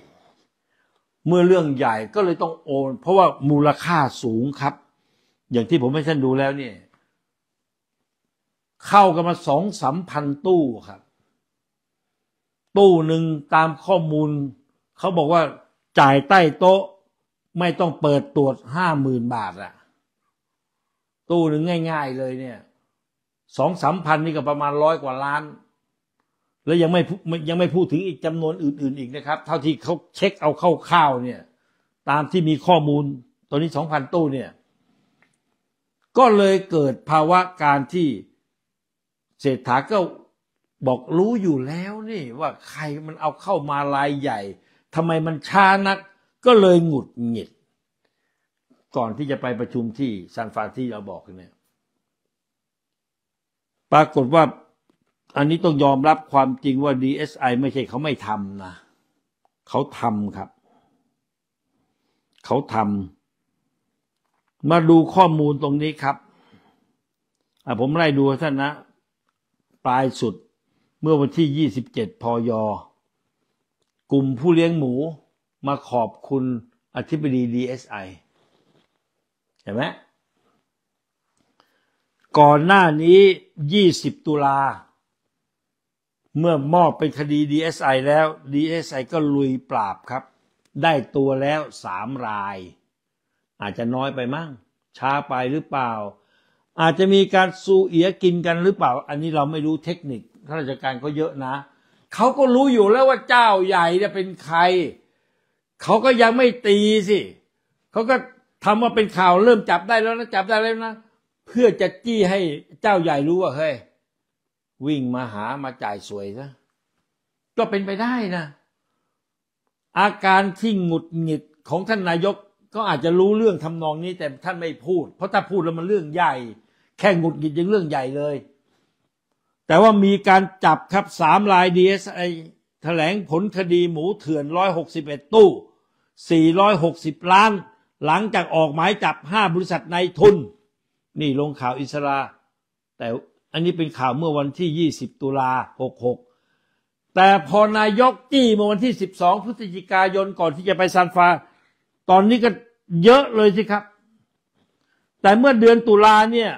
เมื่อเรื่องใหญ่ก็เลยต้องโอน เพราะว่ามูลค่าสูงครับ อย่างที่ผมให้ท่านดูแล้วเนี่ยเข้ากันมาสองสามพันตู้ครับ ตู้หนึ่งตามข้อมูล เขาบอกว่าจ่ายใต้โต๊ะไม่ต้องเปิดตรวจห้าหมื่นบาทอะตู้หนึ่งง่ายๆเลยเนี่ยสองสามพันนี่ก็ประมาณร้อยกว่าล้านแล้วยังไม่ยังไม่พูดถึงอีกจำนวนอื่นๆ อีกนะครับ เท่าที่เขาเช็คเอาเข้าๆเนี่ยตามที่มีข้อมูลตัวนี้สองพันตู้เนี่ยก็เลยเกิดภาวะการที่เศรษฐาก็บอกรู้อยู่แล้วนี่ว่าใครมันเอาเข้ามารายใหญ่ทำไมมันช้านักก็เลยหงุดหงิดก่อนที่จะไปประชุมที่ซานฟรานที่เราบอกเนี่ย ปรากฏว่าอันนี้ต้องยอมรับความจริงว่าดีเอสไอไม่ใช่เขาไม่ทำนะ เขาทำครับ เขาทำมาดูข้อมูลตรงนี้ครับ ผมไล่ดูท่านนะ ปลายสุดเมื่อวันที่ 27 พย กลุ่มผู้เลี้ยงหมู มาขอบคุณอธิบดี DSI เห็นไหมก่อนหน้านี้ 20 ตุลาเมื่อมอบเป็นคดี DSI แล้ว DSI ก็ลุยปราบครับ ได้ตัวแล้วสามราย อาจจะน้อยไปมั้งช้าไปหรือเปล่า อาจจะมีการสูเอียกินกันหรือเปล่า อันนี้เราไม่รู้เทคนิคข้าราชการก็เยอะนะ เขาก็รู้อยู่แล้วว่าเจ้าใหญ่จะเป็นใครเขาก็ยังไม่ตีสิเขาก็ทำมาเป็นข่าวเริ่มจับได้แล้วนะจับได้แล้วนะ เพื่อจะจี้ให้เจ้าใหญ่รู้ว่าเฮ้ยวิ่งมาหามาจ่ายสวยซะก็เป็นไปได้นะ อาการที่หงุดหงิดของท่านนายก ก็อาจจะรู้เรื่องทำนองนี้แต่ท่านไม่พูด เพราะถ้าพูดแล้วมันเรื่องใหญ่ แค่หงุดหงิดยังเรื่องใหญ่เลย แต่ว่ามีการจับครับสามลายดีเอสไอแถลงผลคดีหมูเถื่อนร้อยหกสิบเอ็ดตู้สี่ร้อยหกสิบล้านหลังจากออกหมายจับห้าบริษัทในทุน นี่ลงข่าวอิสราแต่อันนี้เป็นข่าวเมื่อวันที่ 20 ตุลา66 แต่พอนายกจี้เมื่อวันที่ 12พฤศจิกายนก่อนที่จะไปซานฟาตอนนี้ก็เยอะเลยสิครับ แต่เมื่อเดือนตุลาเนี่ย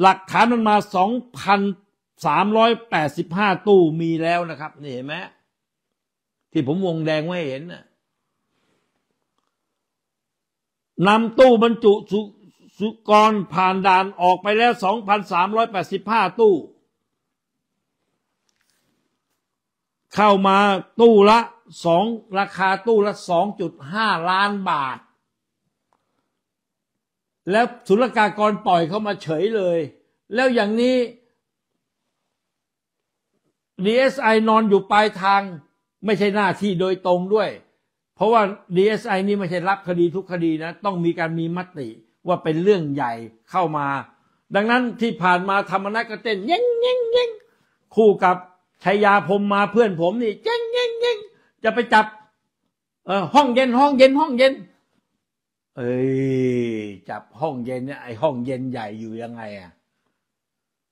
หลักฐานมันมา 2,385 ตู้มีแล้วนะครับ นี่เห็นไหม ที่ผมวงแดงไว้เห็นนะนำตู้บรรจุสุกรผ่านด่านออกไปแล้ว 2,385 ตู้ เข้ามาตู้ละสองราคาตู้ละ 2.5 ล้านบาท แล้วศุลกากรปล่อยเข้ามาเฉยเลย แล้วอย่างนี้ DSI นอนอยู่ปลายทางไม่ใช่หน้าที่โดยตรงด้วย เพราะว่า DSI นี่ไม่ใช่รับคดีทุกคดีนะ ต้องมีการมีมติว่าเป็นเรื่องใหญ่เข้ามา ดังนั้นที่ผ่านมาธรรมนัตก็เต้นยิงยิงยิงคู่กับชัยยาพมมาเพื่อนผมนี่ยิงยิงยิงจะไปจับเออห้องเย็นห้องเย็น ห้องเย็น เอ้ยจับห้องเย็นเนี่ยไอห้องเย็นใหญ่อยู่ยังไงอ่ะ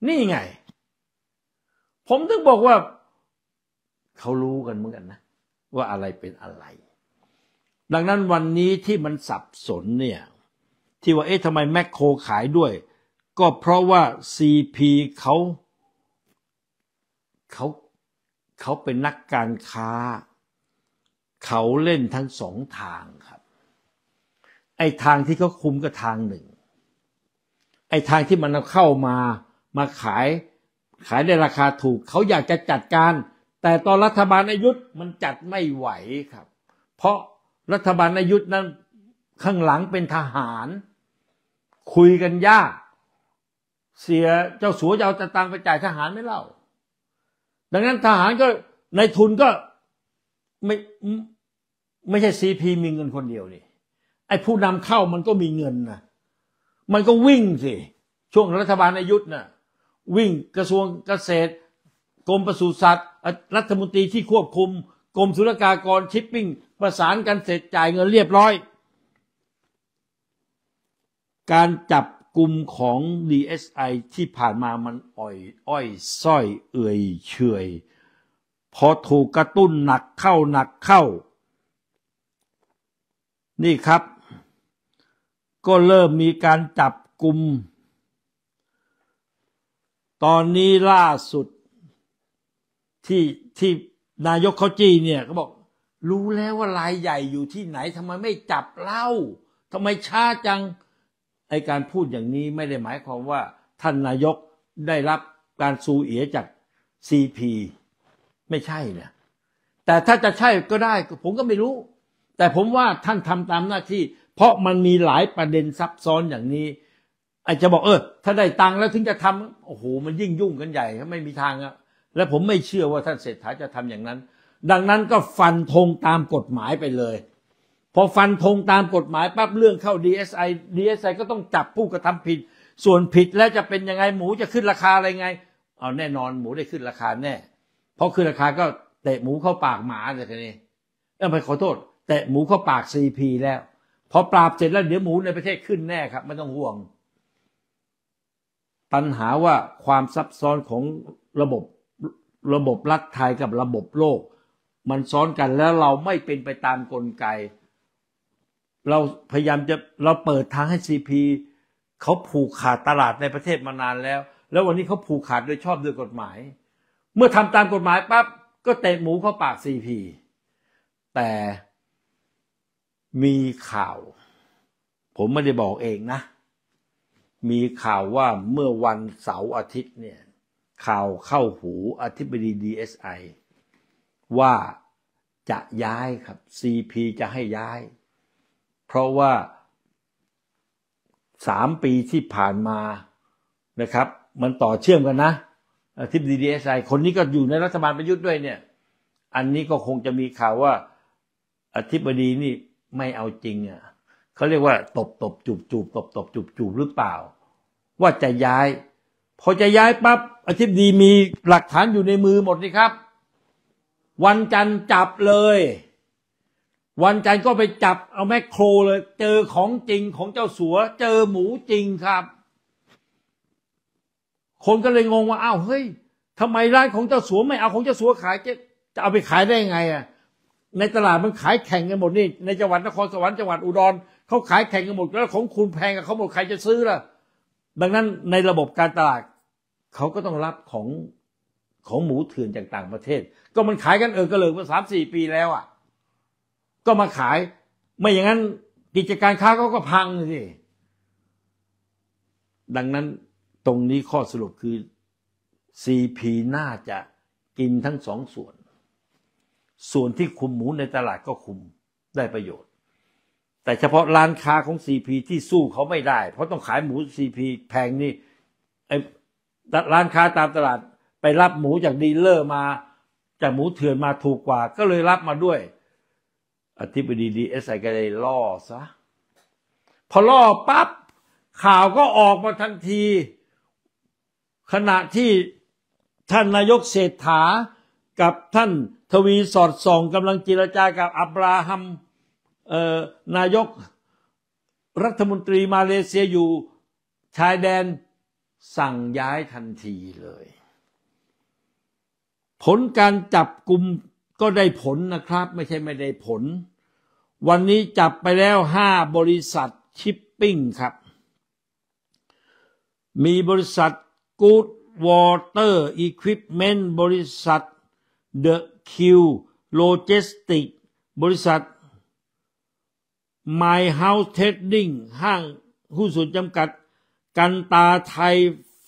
นี่ไง ผมถึงบอกว่าเขารู้กันเหมือนกันนะ ว่าอะไรเป็นอะไร ดังนั้นวันนี้ที่มันสับสนเนี่ยที่ว่าเอ๊ะทำไมแมคโครขายด้วย ก็เพราะว่า CP เขาเขาเขาเป็นนักการค้า เขาเล่นทั้งสองทางครับไอ้ทางที่เขาคุมก็ทางหนึ่ง ไอ้ทางที่มันเข้ามามาขายขายในราคาถูกเขาอยากจะจัดการ แต่ตอนรัฐบาลอายุธมันจัดไม่ไหวครับ เพราะรัฐบาลอายุธนั้นข้างหลังเป็นทหารคุยกันยากเสียเจ้าสัวจะเอาตังไปจ่ายทหารไม่เล่าดังนั้นทหารก็ในทุนก็ไม่ไม่ใช่ซีพีมีเงินคนเดียวนี่ไอ้ผู้นำเข้ามันก็มีเงินนะมันก็วิ่งสิ ช่วงรัฐบาลอายุทธ์นะ่ะวิ่งกระทรวงเกษตร กรมปศุสัตว์ รัฐมนตรีที่ควบคุม กรมศุลกากรชิปปิ้งประสานกันเสร็จจ่ายเงินเรียบร้อยการจับกลุ่มของ DSI ที่ผ่านมามันอ่อย อ้อยส้อย เอื่อยเฉยพอถูกกระตุ้นหนักเข้า หนักเข้า นี่ครับ ก็เริ่มมีการจับกลุ่ม ตอนนี้ล่าสุดที่ที่ นายกเขาจีเนี่ยก็บอกรู้แล้วว่ารายใหญ่อยู่ที่ไหนทำไมไม่จับเล่าทำไมช้าจังไอการพูดอย่างนี้ไม่ได้หมายความว่า ท่านนายกได้รับการซูเอียจากซีพีไม่ใช่นะแต่ถ้าจะใช่ก็ได้ผมก็ไม่รู้ แต่ผมว่าท่านทำตามหน้าที่ เพราะมันมีหลายประเด็นซับซ้อนอย่างนี้อาจจะบอกเออถ้าได้ตังค์แล้วถึงจะทำโอ้โหมันยิ่งยุ่งกันใหญ่ไม่มีทางอะและผมไม่เชื่อว่าท่านเศรษฐาจะทำอย่างนั้น ดังนั้นก็ฟันธงตามกฎหมายไปเลยพอฟันธงตามกฎหมายปั๊บเรื่องเข้า DSI DSI ก็ต้องจับผู้กระทำผิด ส่วนผิดแล้วจะเป็นยังไงหมูจะขึ้นราคาอะไรไงเอาแน่นอนหมูได้ขึ้นราคาแน่เพราะขึ้นราคาก็เตะหมูเข้าปากหมาเลยทีนี้เอาไปขอโทษเตะหมูเข้าปาก CP แล้วพอปราบเสร็จแล้วเดี๋ยวหมูในประเทศขึ้นแน่ครับไม่ต้องห่วง ปัญหาว่าความซับซ้อนของระบบระบบรัฐไทยกับระบบโลก มันซ้อนกันแล้วเราไม่เป็นไปตามกลไกเราพยายามจะเราเปิดทางให้ซีพีเขาผูกขาดตลาดในประเทศมานานแล้ว แล้ววันนี้เขาผูกขาดโดยชอบด้วยกฎหมาย เมื่อทำตามกฎหมายปั๊บก็เตะหมูเข้าปากซีพีแต่มีข่าว ผมไม่ได้บอกเองนะ มีข่าวว่าเมื่อวันเสาร์อาทิตย์เนี่ยข่าวเข้าหูอธิบดีดีเอสไอว่าจะย้ายครับซีพีจะให้ย้ายเพราะว่าสามปีที่ผ่านมานะครับ มันต่อเชื่อมกันนะทิบดีดีเอสไอคนนี้ก็อยู่ในรัฐบาลประยุทธ์ด้วยเนี่ย อันนี้ก็คงจะมีข่าวว่า อธิบดีนี่ไม่เอาจริงอ่ะเขาเรียกว่าตบตบจูบจูบตบตบจูบจูบหรือเปล่า ว่าจะย้าย พอจะย้ายปั๊บอธิบดีมีหลักฐานอยู่ในมือหมดนี่ครับ วันจันทร์จับเลยวันจันทร์ก็ไปจับเอาแมคโครเลยเจอของจริงของเจ้าสัวเจอหมูจริงครับ คนก็เลยงงว่าอ้าวเฮ้ยทำไมร้านของเจ้าสัวไม่เอาของเจ้าสัวขายจะจะเอาไปขายได้ยังไงอ่ะในตลาดมันขายแข่งกันหมดนี่ในจังหวัดนครสวรรค์จังหวัด อุดรเขาขายแข่งกันหมด แล้วของคุณแพงกับเขาหมดใครจะซื้อล่ะดังนั้นในระบบการตลาดเขาก็ต้องรับของของหมูเถื่อนจากต่างประเทศ ก็มันขายกันเออกระเลิกมาสามสี่ปีแล้วอ่ะก็มาขาย ไม่อย่างนั้นกิจการค้าเขาก็พังสิดังนั้นตรงนี้ข้อสรุปคือ CP น่าจะกินทั้งสองส่วน ส่วนที่คุมหมูในตลาดก็คุมได้ประโยชน์ แต่เฉพาะร้านค้าของ CP ที่สู้เขาไม่ได้เพราะต้องขายหมู CP แพงนี่ร้านค้าตามตลาดไปรับหมูจากดีลเลอร์มา จากหมูเถื่อนมาถูกกว่าก็เลยรับมาด้วยอธิบดีดีเอสไอก็เลยล่อซะ พอล่อปับ๊บ ข่าวก็ออกมาทันที ขณะที่ท่านนายกเศรษฐากับท่านทวีสอดส่องกำลังเจรจากับอับราฮัมนายกรัฐมนตรีมาเลเซียอยู่ชายแดนสั่งย้ายทันทีเลย ผลการจับกลุ่มก็ได้ผลนะครับไม่ใช่ไม่ได้ผล วันนี้จับไปแล้วห้าบริษัทชิปปิ้งครับ มีบริษัท Good Water Equipment บริษัท The Q Logistics บริษัท My House Trading ห้างหุ้นส่วนจำกัดกันตาไทย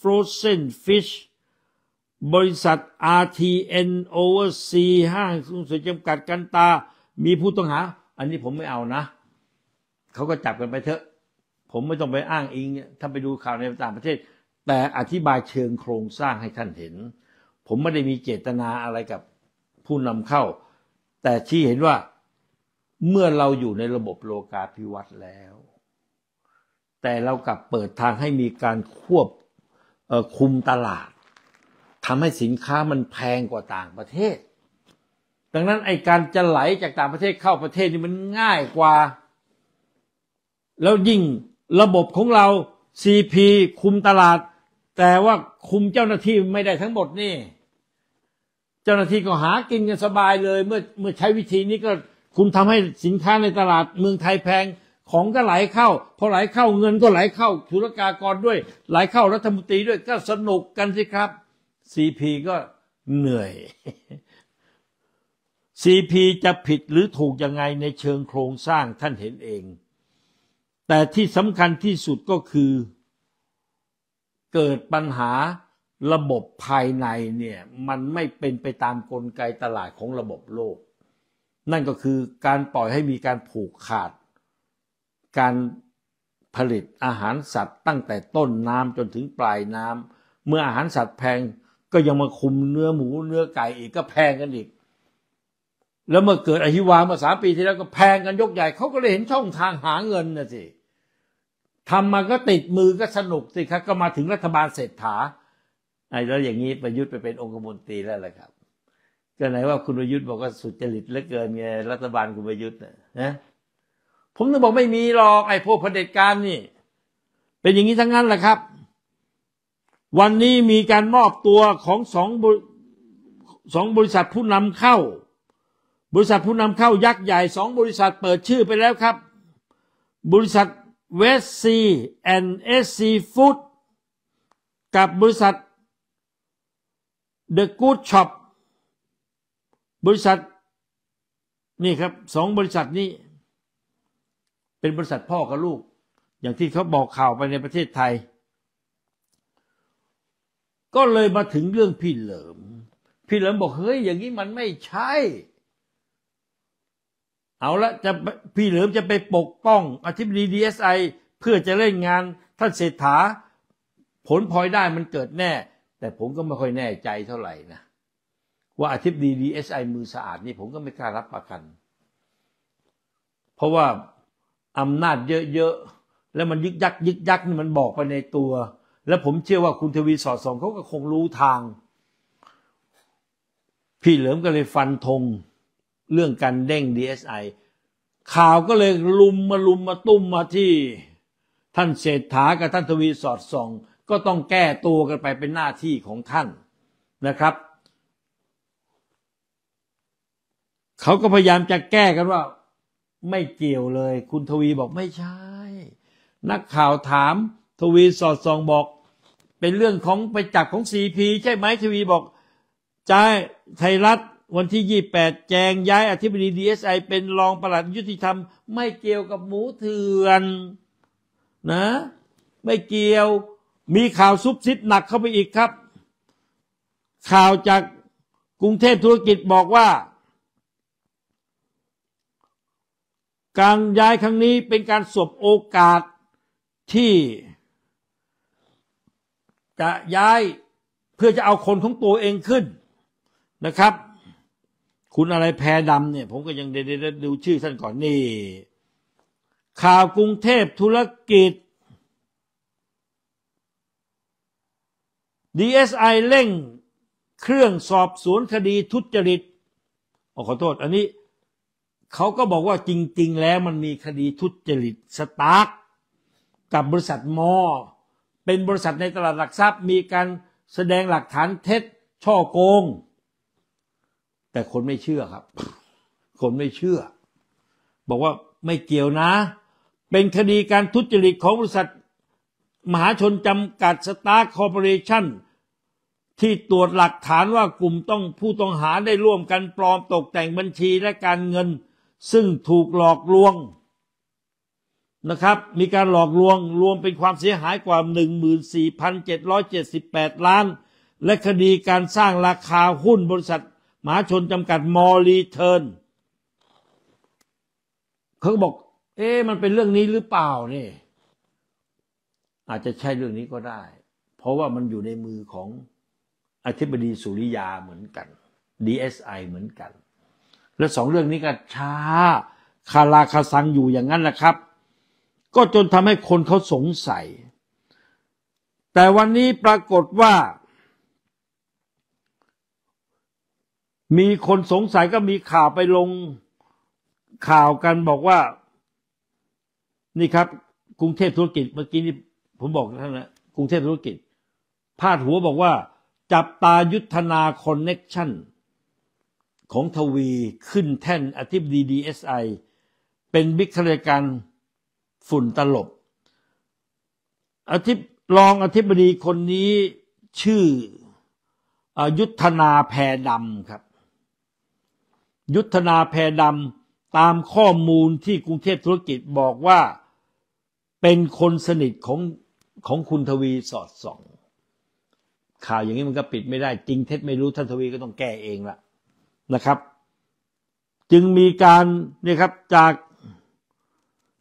Frozen Fish บริษัท RTN Oversea ห้างสูงสุดจำกัดกันตามีผู้ต้องหา อันนี้ผมไม่เอานะ เขาก็จับกันไปเถอะ ผมไม่ต้องไปอ้างอิงถ้าไปดูข่าวในต่างประเทศ แต่อธิบายเชิงโครงสร้างให้ท่านเห็น ผมไม่ได้มีเจตนาอะไรกับผู้นำเข้า แต่ชี้เห็นว่า เมื่อเราอยู่ในระบบโลกาภิวัตน์แล้ว แต่เรากลับเปิดทางให้มีการควบคุมตลาดทำให้สินค้ามันแพงกว่าต่างประเทศ ดังนั้นไอการจะไหลจากต่างประเทศเข้าประเทศนี่มันง่ายกว่า แล้วยิ่ง ระบบของเรา CP คุมตลาด แต่ว่าคุมเจ้าหน้าที่ไม่ได้ทั้งหมดนี่ เจ้าหน้าที่ก็หากินกันสบายเลย เมื่อเมื่อใช้วิธีนี้ก็คุณทำให้สินค้าในตลาดเมืองไทยแพงของก็ไหลเข้า พอไหลเข้าเงินก็ไหลเข้าธุรกากรด้วย ไหลเข้ารัฐมนตรีด้วย ก็สนุกกันสิครับซีพีก็เหนื่อย ซีพีจะผิดหรือถูกยังไงในเชิงโครงสร้างท่านเห็นเอง แต่ที่สำคัญที่สุดก็คือเกิดปัญหาระบบภายในเนี่ย มันไม่เป็นไปตามกลไกตลาดของระบบโลก นั่นก็คือการปล่อยให้มีการผูกขาด การผลิตอาหารสัตว์ตั้งแต่ต้นน้ำจนถึงปลายน้ำเมื่ออาหารสัตว์แพงก็ยังมาคุมเนื้อหมูเนื้อไก่อีก ก็แพงกันอีก แล้วเมื่อเกิดอหิวามาสามปีที่แล้วก็แพงกันยกใหญ่เขาก็เลยเห็นช่องทางหาเงินนะสิทำมาก็ติดมือก็สนุกสิครับก็มาถึงรัฐบาลเศรษฐาไอ้แล้วอย่างนี้ประยุทธ์ไปเป็นองคมนตรีแล้วแหละครับก็ไหนว่าคุณประยุทธ์บอกว่าสุจริตเหลือเกินไงรัฐบาลคุณประยุทธ์นะผมต้องบอกไม่มีหรอกไอ้พวกเผด็จการนี่เป็นอย่างนี้ทั้งนั้นแหละครับวันนี้มีการมอบตัวของสองสองบริษัทผู้นำเข้า บริษัทผู้นำเข้ายักษ์ใหญ่สองบริษัทเปิดชื่อไปแล้วครับ บริษัทเวสซีแอนเอสซีฟู้ดกับบริษัทเดอะกู๊ดช็อปบริษัท นี่ครับสองบริษัทนี้ เป็นบริษัทพ่อกับลูก อย่างที่เขาบอกข่าวไปในประเทศไทยก็เลยมาถึงเรื่องพี่เหลิม พี่เหลิมบอกเฮ้ยอย่างนี้มันไม่ใช่ เอาละจะพี่เหลิมจะไปปกป้องอธิบดีดีเอสไอเพื่อจะเล่นงานท่านเศรษฐา ผลพลอยได้มันเกิดแน่ แต่ผมก็ไม่ค่อยแน่ใจเท่าไหร่นะ ว่าอธิบดีดีเอสไอมือสะอาดนี่ผมก็ไม่กล้ารับประกัน เพราะว่า อำนาจเยอะๆ แล้วมันยึกยักยึกยักนี่มันบอกไปในตัวและผมเชื่อว่าคุณทวีสอดส่องเขาก็คงรู้ทางพี่เหลิมก็เลยฟันธงเรื่องการเด้ง DSI ข่าวก็เลยลุมมาลุมมาตุ้มมาที่ ท่านเศรษฐากับท่านทวีสอดส่องก็ต้องแก้ตัวกันไปเป็นหน้าที่ของท่านนะครับ เขาก็พยายามจะแก้กันว่าไม่เกี่ยวเลยคุณทวีบอกไม่ใช่ นักข่าวถามทวีสอดส่องบอกเป็นเรื่องของไปจับของซีพีใช่ไหมทวีบอกจชาไทยรัฐวันที่ยี่แปดแจงย้ายอธิบดีดีเอสไอเป็นรองประหลัดยุติธรรม ไม่เกี่ยวกับหมูเถื่อนนะไม่เกี่ยว มีข่าวซุบซิบหนักเข้าไปอีกครับ ข่าวจากกรุงเทพธุรกิจบอกว่าการย้ายครั้งนี้เป็นการสบโอกาสที่จะย้ายเพื่อจะเอาคนของตัวเองขึ้นนะครับ คุณอะไรแพรดำเนี่ย ผมก็ยังเดดูชื่อท่านก่อนนี่ข่าวกรุงเทพธุรกิจ DSI เร่งเครื่องสอบสวนคดีทุจริตอขอโทษอันนี้เขาก็บอกว่าจริงๆแล้วมันมีคดีทุจริต สตาร์กกับบริษัทมอเป็นบริษัทในตลาดหลักทรัพย์มีการแสดงหลักฐานเท็จช่อโกง แต่คนไม่เชื่อครับ คนไม่เชื่อ บอกว่าไม่เกี่ยวนะ เป็นคดีการทุจริตของบริษัท มหาชนจำกัดสตาร์คอร์ปอเรชั่น ที่ตรวจหลักฐานว่ากลุ่มต้องผู้ต้องหาได้ร่วมกันปลอมตกแต่งบัญชีและการเงิน ซึ่งถูกหลอกลวงนะครับ มีการหลอกลวงรวมเป็นความเสียหายกว่า 14,778 ล้าน และคดีการสร้างราคาหุ้นบริษัทมหาชนจำกัดมอรีเทิร์นเขาบอกเอ๊ะ มันเป็นเรื่องนี้หรือเปล่านี่อาจจะใช่เรื่องนี้ก็ได้ เพราะว่ามันอยู่ในมือของอธิบดีสุริยาเหมือนกัน DSI เหมือนกัน และสองเรื่องนี้ก็ช้า คาราคาซังอยู่อย่างนั้นแหละครับก็จนทำให้คนเขาสงสัย แต่วันนี้ปรากฏว่ามีคนสงสัยก็มีข่าวไปลงข่าวกันบอกว่า นี่ครับกรุงเทพธุรกิจเมื่อกี้นี้ผมบอกท่านนะกรุงเทพธุรกิจ พาดหัวบอกว่า จับตายุทธนาคอนเน็กชั่น ของทวีขึ้นแท่นอธิบดีดีเอสไอเป็นบิ๊กข้ารการฝุ่นตลบอธิบรองอธิบดีคนนี้ชื่ออยุทธนาแพรดำครับ ยุทธนาแพรดำตามข้อมูลที่กรุงเทพธุรกิจบอกว่าเป็นคนสนิทของ ของคุณทวีสอดส่อง ข่าวอย่างนี้มันก็ปิดไม่ได้จริงเท็จไม่รู้ท่านทวีก็ต้องแก้เองละนะครับ จึงมีการนี่ครับจาก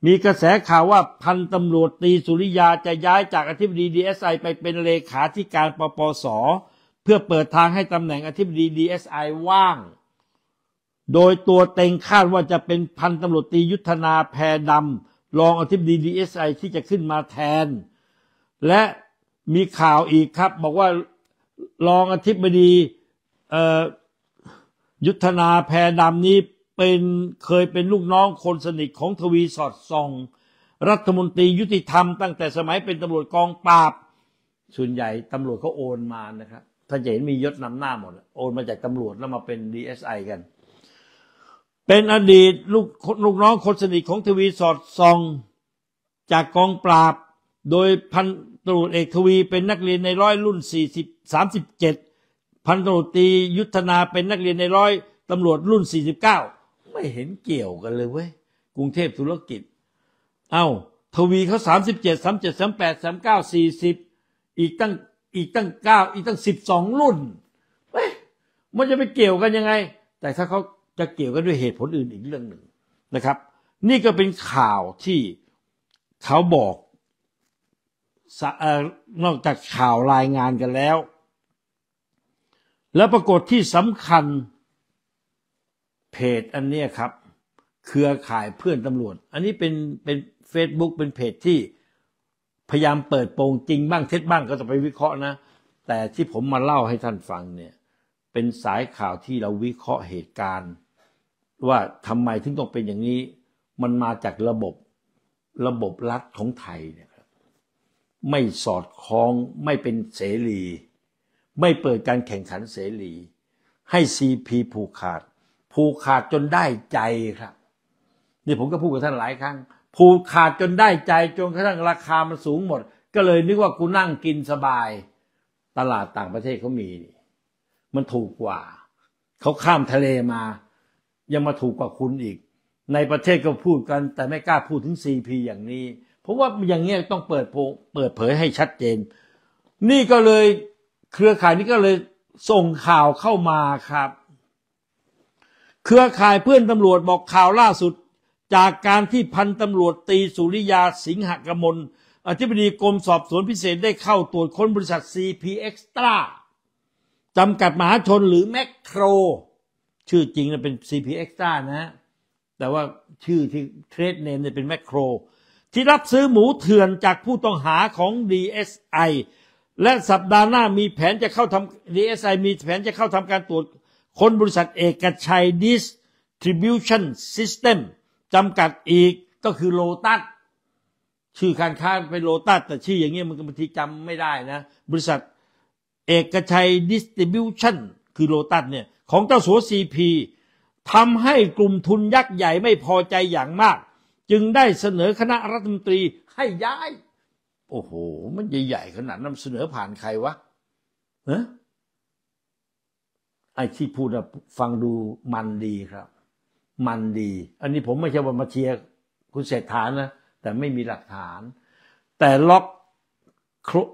มีกระแสข่าวว่าพันตำรวจตีสุริยาจะย้ายจากอธิบดีดีเอสไอไปเป็น เลขาธิการปปสเพื่อเปิดทางให้ตำแหน่งอธิบดีดีเอสไอว่าง โดยตัวเต็งคาดว่าจะเป็นพันตำรวจตียุทธนาแพรดำรองอธิบดีดีเอสไอที่จะขึ้นมาแทน และมีข่าวอีกครับ บอกว่ารองอธิบดียุทธนาแพรดำนี้เป็นเคยเป็นลูกน้องคนสนิทของทวีสอดส่อง รัฐมนตรียุติธรรมตั้งแต่สมัยเป็นตำรวจกองปราบส่วนใหญ่ตำรวจเขาโอนมานะครับท่านจะเห็นมียศนำหน้าหมดโอนมาจากตำรวจแล้วมาเป็นดีเอสไอกัน เป็นอดีตลูกลูก น้องคนสนิทของทวีสอดส่อง จากกองปราบ โดยพันตำรวจเอกทวี เป็นนักเรียนในร้อยรุ่น 40 37 พันตำรวจตียุทธนาเป็นนักเรียนในร้อยตำรวจรุ่น 49ไม่เห็นเกี่ยวกันเลยเว้ย กรุงเทพธุรกิจ เอา้าทวีเขาสามสิบเจ็ดสามเจ็ดสามแปดสามเก้าสี่สิบอีกตั้งอีกตั้งเก้าอีกตั้งสิบสองรุ่นเฮ้ย มันจะไปเกี่ยวกันยังไง แต่ถ้าเขาจะเกี่ยวกันด้วยเหตุผลอื่นอีกเรื่องหนึ่งนะครับ นี่ก็เป็นข่าวที่เขาบอกนอกจากข่าวรายงานกันแล้ว แล้วปรากฏที่สำคัญเพจ อันเนี้ยครับ เครือข่ายเพื่อน ตำรวจ อันนี้เป็นเป็นเฟซบุ๊กเป็นเพจที่พยายาม เปิดโปงจริงบ้างเท็จบ้างก็จะไป วิเคราะห์นะแต่ที่ผมมาเล่าให้ท่านฟัง เนี่ย เป็นสายข่าวที่เราวิเคราะห์เหตุการณ์ ว่าทำไมถึงต้องเป็นอย่างนี้มันมาจากระบบระบบรัฐของไทยเนี่ยครับ ไม่สอดคล้องไม่เป็นเสรี ไม่เปิดการแข่งขันเสรี ให้ซีพีผูกขาดผูกขาดจนได้ใจครับนี่ผมก็พูดกับท่านหลายครั้ง ผูกขาดจนได้ใจจนกระทั่งราคามันสูงหมด ก็เลยนึกว่ากูนั่งกินสบายตลาดต่างประเทศเขามีมันถูกกว่าเขาข้ามทะเลมา ยังมาถูกกว่าคุณอีก ในประเทศก็พูดกัน แต่ไม่กล้าพูดถึง CP อย่างนี้ เพราะว่าอย่างเงี้ยต้องเปิดโปเปิดเผยให้ชัดเจน นี่ก็เลยเครือข่ายนี้ก็เลยส่งข่าวเข้ามาครับเครือข่ายเพื่อนตำรวจบอกข่าวล่าสุดจากการที่พันตำรวจตี สุริยาสิงหกมลอธิบดีกรมสอบสวนพิเศษได้เข้าตรวจค้นบริษัท CP Extra จำกัดมหาชนหรือ แมคโคร ชื่อจริงเป็น CP Extra นะแต่ว่าชื่อที่เทรดเนมเนี่ยเป็นแมคโคร ที่รับซื้อหมูเถื่อนจากผู้ต้องหาของ DSI และสัปดาห์หน้ามีแผนจะเข้าทำ DSI มีแผนจะเข้าทำการตรวจคนบริษัทเอกชัยดิสทริบิวชั่นซิสเต็มจำกัดอีกก็คือโลตัส ชื่อการค้าเป็นโลตัส แต่ชื่ออย่างเงี้ยมันบางทีจำไม่ได้นะ บริษัทเอกชัยดิสติบิวชั่นคือโลตัสเนี่ย ของเจ้าสัวซีพีทำให้กลุ่มทุนยักษ์ใหญ่ไม่พอใจอย่างมาก จึงได้เสนอคณะรัฐมนตรีให้ย้าย โอ้โห มันใหญ่ๆขนาดนั้นเสนอผ่านใครวะเนะไอ้ที่พูดฟังดูมันดีครับ มันดี อันนี้ผมไม่ใช่ว่ามาเชียร์คุณเศรษฐานะ แต่ไม่มีหลักฐาน แต่ล็อก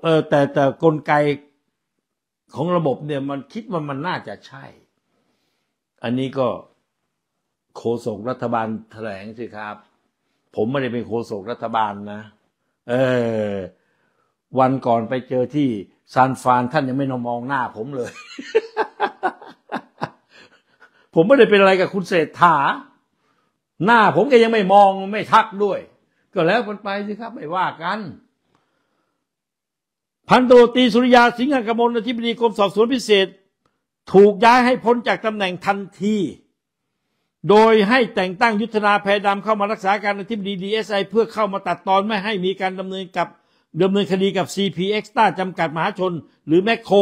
เออแต่แต่กลไกของระบบเนี่ยมันคิดว่ามันน่าจะใช่ อันนี้ก็โฆษกรัฐบาลแถลงสิครับ ผมไม่ได้เป็นโฆษกรัฐบาลนะเออวันก่อนไปเจอที่ซานฟานท่านยังไม่นมองหน้าผมเลยผมไม่ได้เป็นอะไรกับคุณเศรษฐา หน้าผมก็ยังไม่มองไม่ทักด้วย ก็แล้วกันไปสิครับไม่ว่ากัน พันโตตีสุริยาสิงห์กมลอธิบดีกรมสอบสวนพิเศษ ถูกย้ายให้พ้นจากตำแหน่งทันที โดยให้แต่งตั้งยุทธนาแพรดำเข้ามารักษาการอธิบดีดีเอสไอเพื่อเข้ามาตัดตอนไม่ให้มีการดำเนินกับดำเนินคดีกับ CP Extra จำกัดมหาชน หรือแมคโคร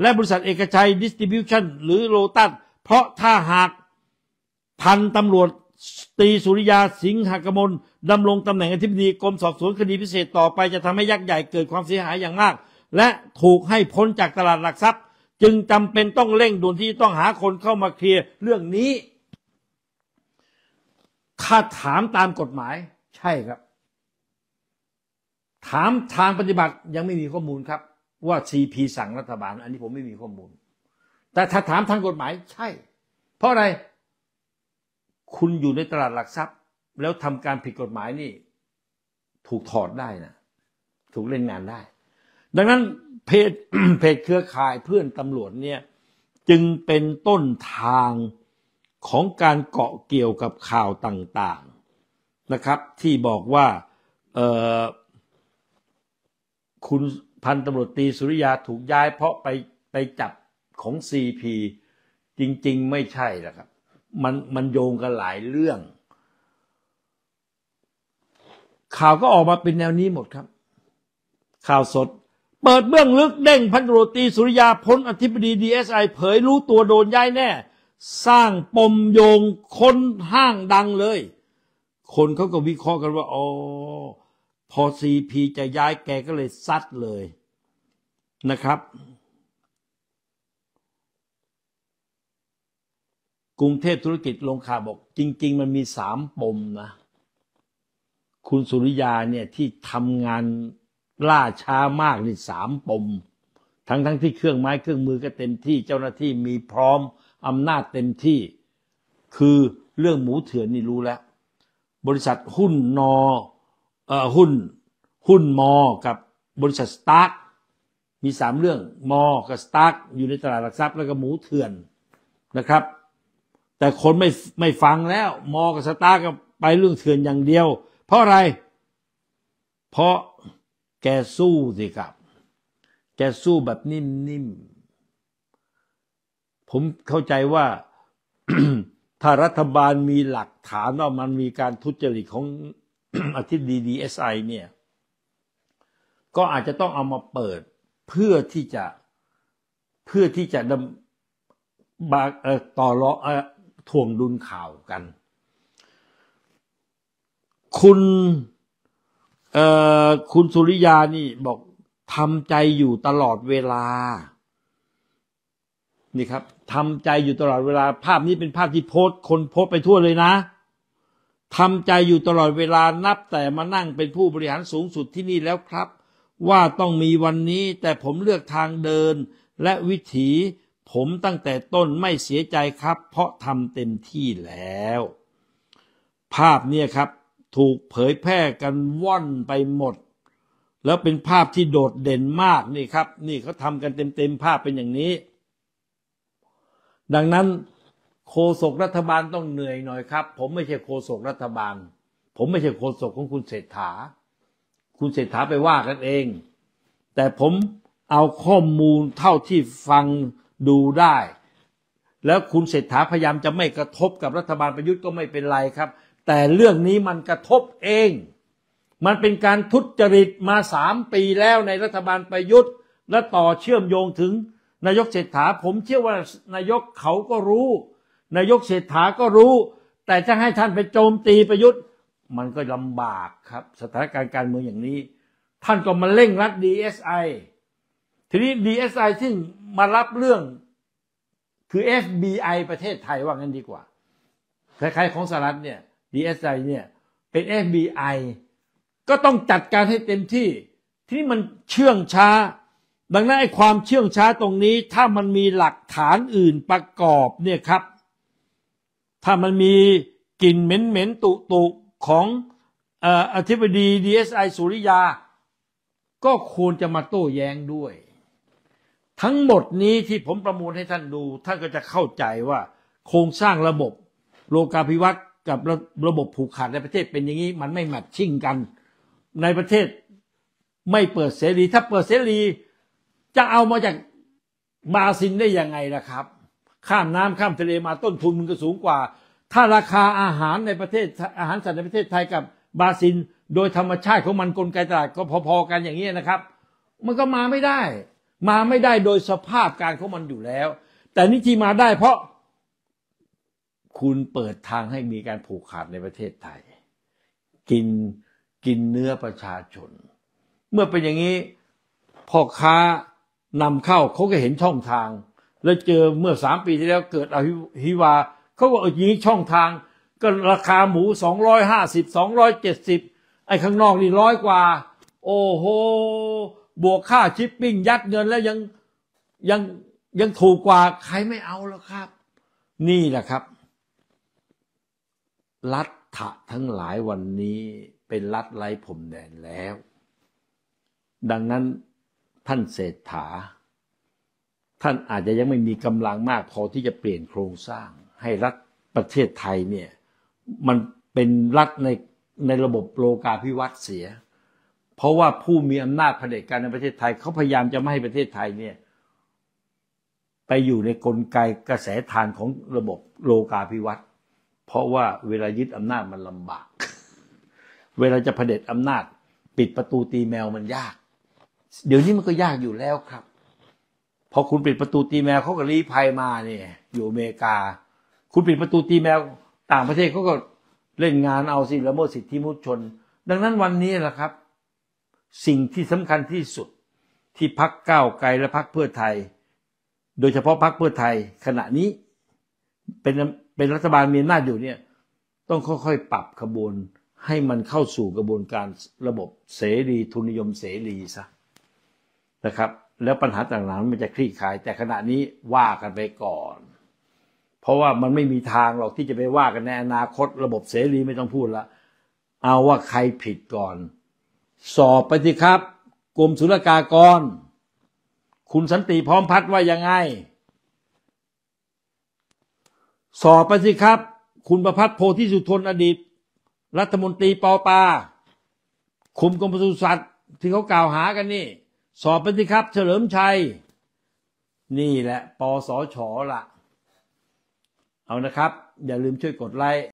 และบริษัทเอกชัยดิสติบิวชั่นหรือโลตัสเพราะถ้าหากพันตำรวจ ตี สุริยา สิงหกมลดำรงตำแหน่งอธิบดีกรม สอบสวนคดีพิเศษต่อไป จะทำให้ยักษ์ใหญ่เกิดความเสียหายอย่างมาก และถูกให้พ้นจากตลาดหลักทรัพย์ จึงจำเป็นต้องเร่งด่วนที่ต้องหาคนเข้ามาเคลียร์ เรื่องนี้ถ้าถามตามกฎหมายใช่ครับ ถามทางปฏิบัติยังไม่มีข้อมูลครับ ว่า CP สั่งรัฐบาล อันนี้ผมไม่มีข้อมูลแต่ถ้าถามทางกฎหมายใช่ เพราะอะไรคุณอยู่ในตลาดหลักทรัพย์ แล้วทำการผิดกฎหมายนี่ ถูกถอดได้นะถูกเล่นงานได้ ดังนั้นเพจเพจเครือข่ายเพื่อนตำรวจเนี่ย จึงเป็นต้นทางของการเกาะเกี่ยวกับข่าวต่างๆนะครับ ที่บอกว่าคุณพันตำรวจตีสุริยาถูกย้ายเพราะไปไปจับของ CP จริง ๆ ไม่ใช่ละครับมันมันโยงกันหลายเรื่อง ข่าวก็ออกมาเป็นแนวนี้หมดครับ ข่าวสด เปิดเบื้องลึกเด้งพันโรตีสุริยาพ้นอธิบดีดีเอสไอเผยรู้ตัวโดนย้ายแน่ สร้างปมโยงคนห้างดังเลย คนเขาก็วิเคราะห์กันว่า อ๋อ พอซีพีจะย้ายแกก็เลยซัดเลยนะครับกรุงเทพธุรกิจลงข่าวบอก จริง ๆ มันมีสามปมนะคุณสุริยาเนี่ยที่ทำงานล่าช้ามากนี่สามปม ทั้งๆทที่เครื่องไม้เครื่องมือก็เต็มที่เจ้าหน้าที่มีพร้อมอำนาจเต็มที่ คือเรื่องหมูเถื่อนนี่รู้แล้ว บริษัทหุ้นนอเอ่อหุ้นหุ้นมอ กับบริษัทสตาร์กมีสามเรื่องมอกับสตาร์กอยู่ในตลาดหลักทรัพย์แล้วก็หมูเถื่อนนะครับแต่คนไม่ไม่ฟังแล้ว มอกับ สตาร์ก็ไปเรื่องเถื่อนอย่างเดียว เพราะอะไร เพราะแกสู้ สิครับ แกสู้แบบนิ่มๆผมเข้าใจว่า ถ้า รัฐบาลมีหลักฐานว่ามันมีการทุจริตของอธิบดีดีเอสไอเนี่ย ก็อาจจะต้องเอามาเปิด เพื่อที่จะเพื่อที่จะดำบาต่อรองทวงดุลข่าวกัน คุณเอ่อคุณสุริยานี่บอก ทำใจอยู่ตลอดเวลา นี่ครับ ทำใจอยู่ตลอดเวลาภาพนี้เป็นภาพที่โพสคนโพสไปทั่วเลยนะ ทำใจอยู่ตลอดเวลานับแต่มานั่งเป็นผู้บริหารสูงสุดที่นี่แล้วครับ ว่าต้องมีวันนี้แต่ผมเลือกทางเดินและวิถีผมตั้งแต่ต้นไม่เสียใจครับ เพราะทำเต็มที่แล้ว ภาพเนี่ยครับถูกเผยแพร่กันว่อนไปหมด แล้วเป็นภาพที่โดดเด่นมากนี่ครับ นี่เขาทำกันเต็มๆภาพเป็นอย่างนี้ ดังนั้นโฆษกรัฐบาลต้องเหนื่อยหน่อยครับ ผมไม่ใช่โฆษกรัฐบาล ผมไม่ใช่โฆษกของคุณเศรษฐา คุณเศรษฐาไปว่ากันเอง แต่ผมเอาข้อมูลเท่าที่ฟังดูได้ แล้วคุณเศรษฐาพยายามจะไม่กระทบกับรัฐบาลประยุทธ์ก็ไม่เป็นไรครับ แต่เรื่องนี้มันกระทบเอง มันเป็นการทุจริตมาสามปีแล้วในรัฐบาลประยุทธ์ และต่อเชื่อมโยงถึงนายกเศรษฐาผมเชื่อว่านายกเขาก็รู้ นายกเศรษฐาก็รู้ แต่จะให้ท่านไปโจมตีประยุทธ์ มันก็ลำบากครับ สถานการณ์การเมืองอย่างนี้ท่านก็มาเล่งรัด DSI ทีนี้ DSI ซึ่งมารับเรื่องคือ FBI ประเทศไทยว่า งั้นดีกว่าคล้ายๆของสหรัฐเนี่ย DSI เนี่ย เป็น FBI ก็ต้องจัดการให้เต็มที่ที่มันเชื่องช้า ดังนั้นไอ้ความเชื่องช้าตรงนี้ ถ้ามันมีหลักฐานอื่นประกอบเนี่ยครับ ถ้ามันมีกลิ่นเหม็นๆ ตุตุของอธิบดี DSI สุริยา ก็ควรจะมาโต้แย้งด้วยทั้งหมดนี้ที่ผมประมวลให้ท่านดู ท่านก็จะเข้าใจว่า โครงสร้างระบบโลกาภิวัตน์กับระระบบผูกขาดในประเทศเป็นอย่างนี้ มันไม่แมทชิ่งกัน ในประเทศไม่เปิดเสรีถ้าเปิดเสรี จะเอามาจากบาซินได้ยังไงล่ะครับข้ามน้ำข้ามทะเลมาต้นทุนมันก็สูงกว่า ถ้าราคาอาหารในประเทศอาหารสัตว์ในประเทศไทยกับบาซินโดยธรรมชาติของมันกลไกตลาดก็พอๆกันอย่างนี้นะครับ มันก็มาไม่ได้มาไม่ได้โดยสภาพการของมันอยู่แล้ว แต่นี่ที่มาได้เพราะ คุณเปิดทางให้มีการผูกขาดในประเทศไทย กินกินเนื้อประชาชน เมื่อเป็นอย่างนี้พ่อค้านำเข้าเขาก็เห็นช่องทาง แล้วเจอเมื่อสามปีที่แล้วเกิดอาฮิวา เขาบอกอย่างนี้ช่องทางก็ราคาหมูสองร้อยห้าสิบสองร้อยเจ็ดสิบไอ้ข้างนอกนี่ร้อยกว่า โอ้โหบวกค่าชิปปิ้ง ยัดเงินแล้วยัง ยัง ยัง ถูกกว่า ใครไม่เอาแล้วครับ นี่แหละครับ รัฐทะทั้งหลายวันนี้เป็นรัฐไร้ผมแดนแล้ว ดังนั้นท่านเศรษฐา ท่านอาจจะยังไม่มีกำลังมากพอที่จะเปลี่ยนโครงสร้าง ให้รัฐประเทศไทยเนี่ย มันเป็นรัฐในในระบบโลกาภิวัตน์เสียเพราะว่าผู้มีอำนาจเผด็จการในประเทศไทยเขาพยายามจะไม่ให้ประเทศไทยเนี่ย ไปอยู่ในกลไกกระแสทานของระบบโลกาภิวัตน์ เพราะว่าเวลายึดอำนาจมันลำบาก เวลาจะเผด็จอำนาจ ปิดประตูตีแมวมันยาก เดี๋ยวนี้มันก็ยากอยู่แล้วครับ พอคุณปิดประตูตีแมวเขาก็รีภัยมาเนี่ยอยู่อเมริกา คุณปิดประตูตีแมวต่างประเทศเขาก็เล่นงานเอาสิละเมิดสิทธิมนุษยชน ดังนั้นวันนี้แหละครับสิ่งที่สำคัญที่สุดที่พักก้าวไกลและพักเพื่อไทย โดยเฉพาะพักเพื่อไทยขณะนี้เป็นเป็นรัฐบาลมีอำนาจอยู่เนี่ยต้องค่อยๆ ปรับขบวนให้มันเข้าสู่กระบวนการระบบเสรีทุนนิยมเสรีซะนะครับ แล้วปัญหาต่างๆมันจะคลี่คลาย แต่ขณะนี้ว่ากันไปก่อน เพราะว่ามันไม่มีทางหรอกที่จะไปว่ากันในอนาคต ระบบเสรีไม่ต้องพูดละเอาว่าใครผิดก่อนสอบไปสิครับกรมศุลกากร คุณสันติพร้อมพัฒน์ว่ายังไง สอบไปสิครับ คุณประพัฒน์โพธิสุทนอดีต รัฐมนตรีปอปาคุมกรมปศุสัตว์ ที่เขากล่าวหากันนี่สอบไปสิครับ เฉลิมชัย นี่แหละปอสอชอละ เอานะครับ อย่าลืมช่วยกดไลค์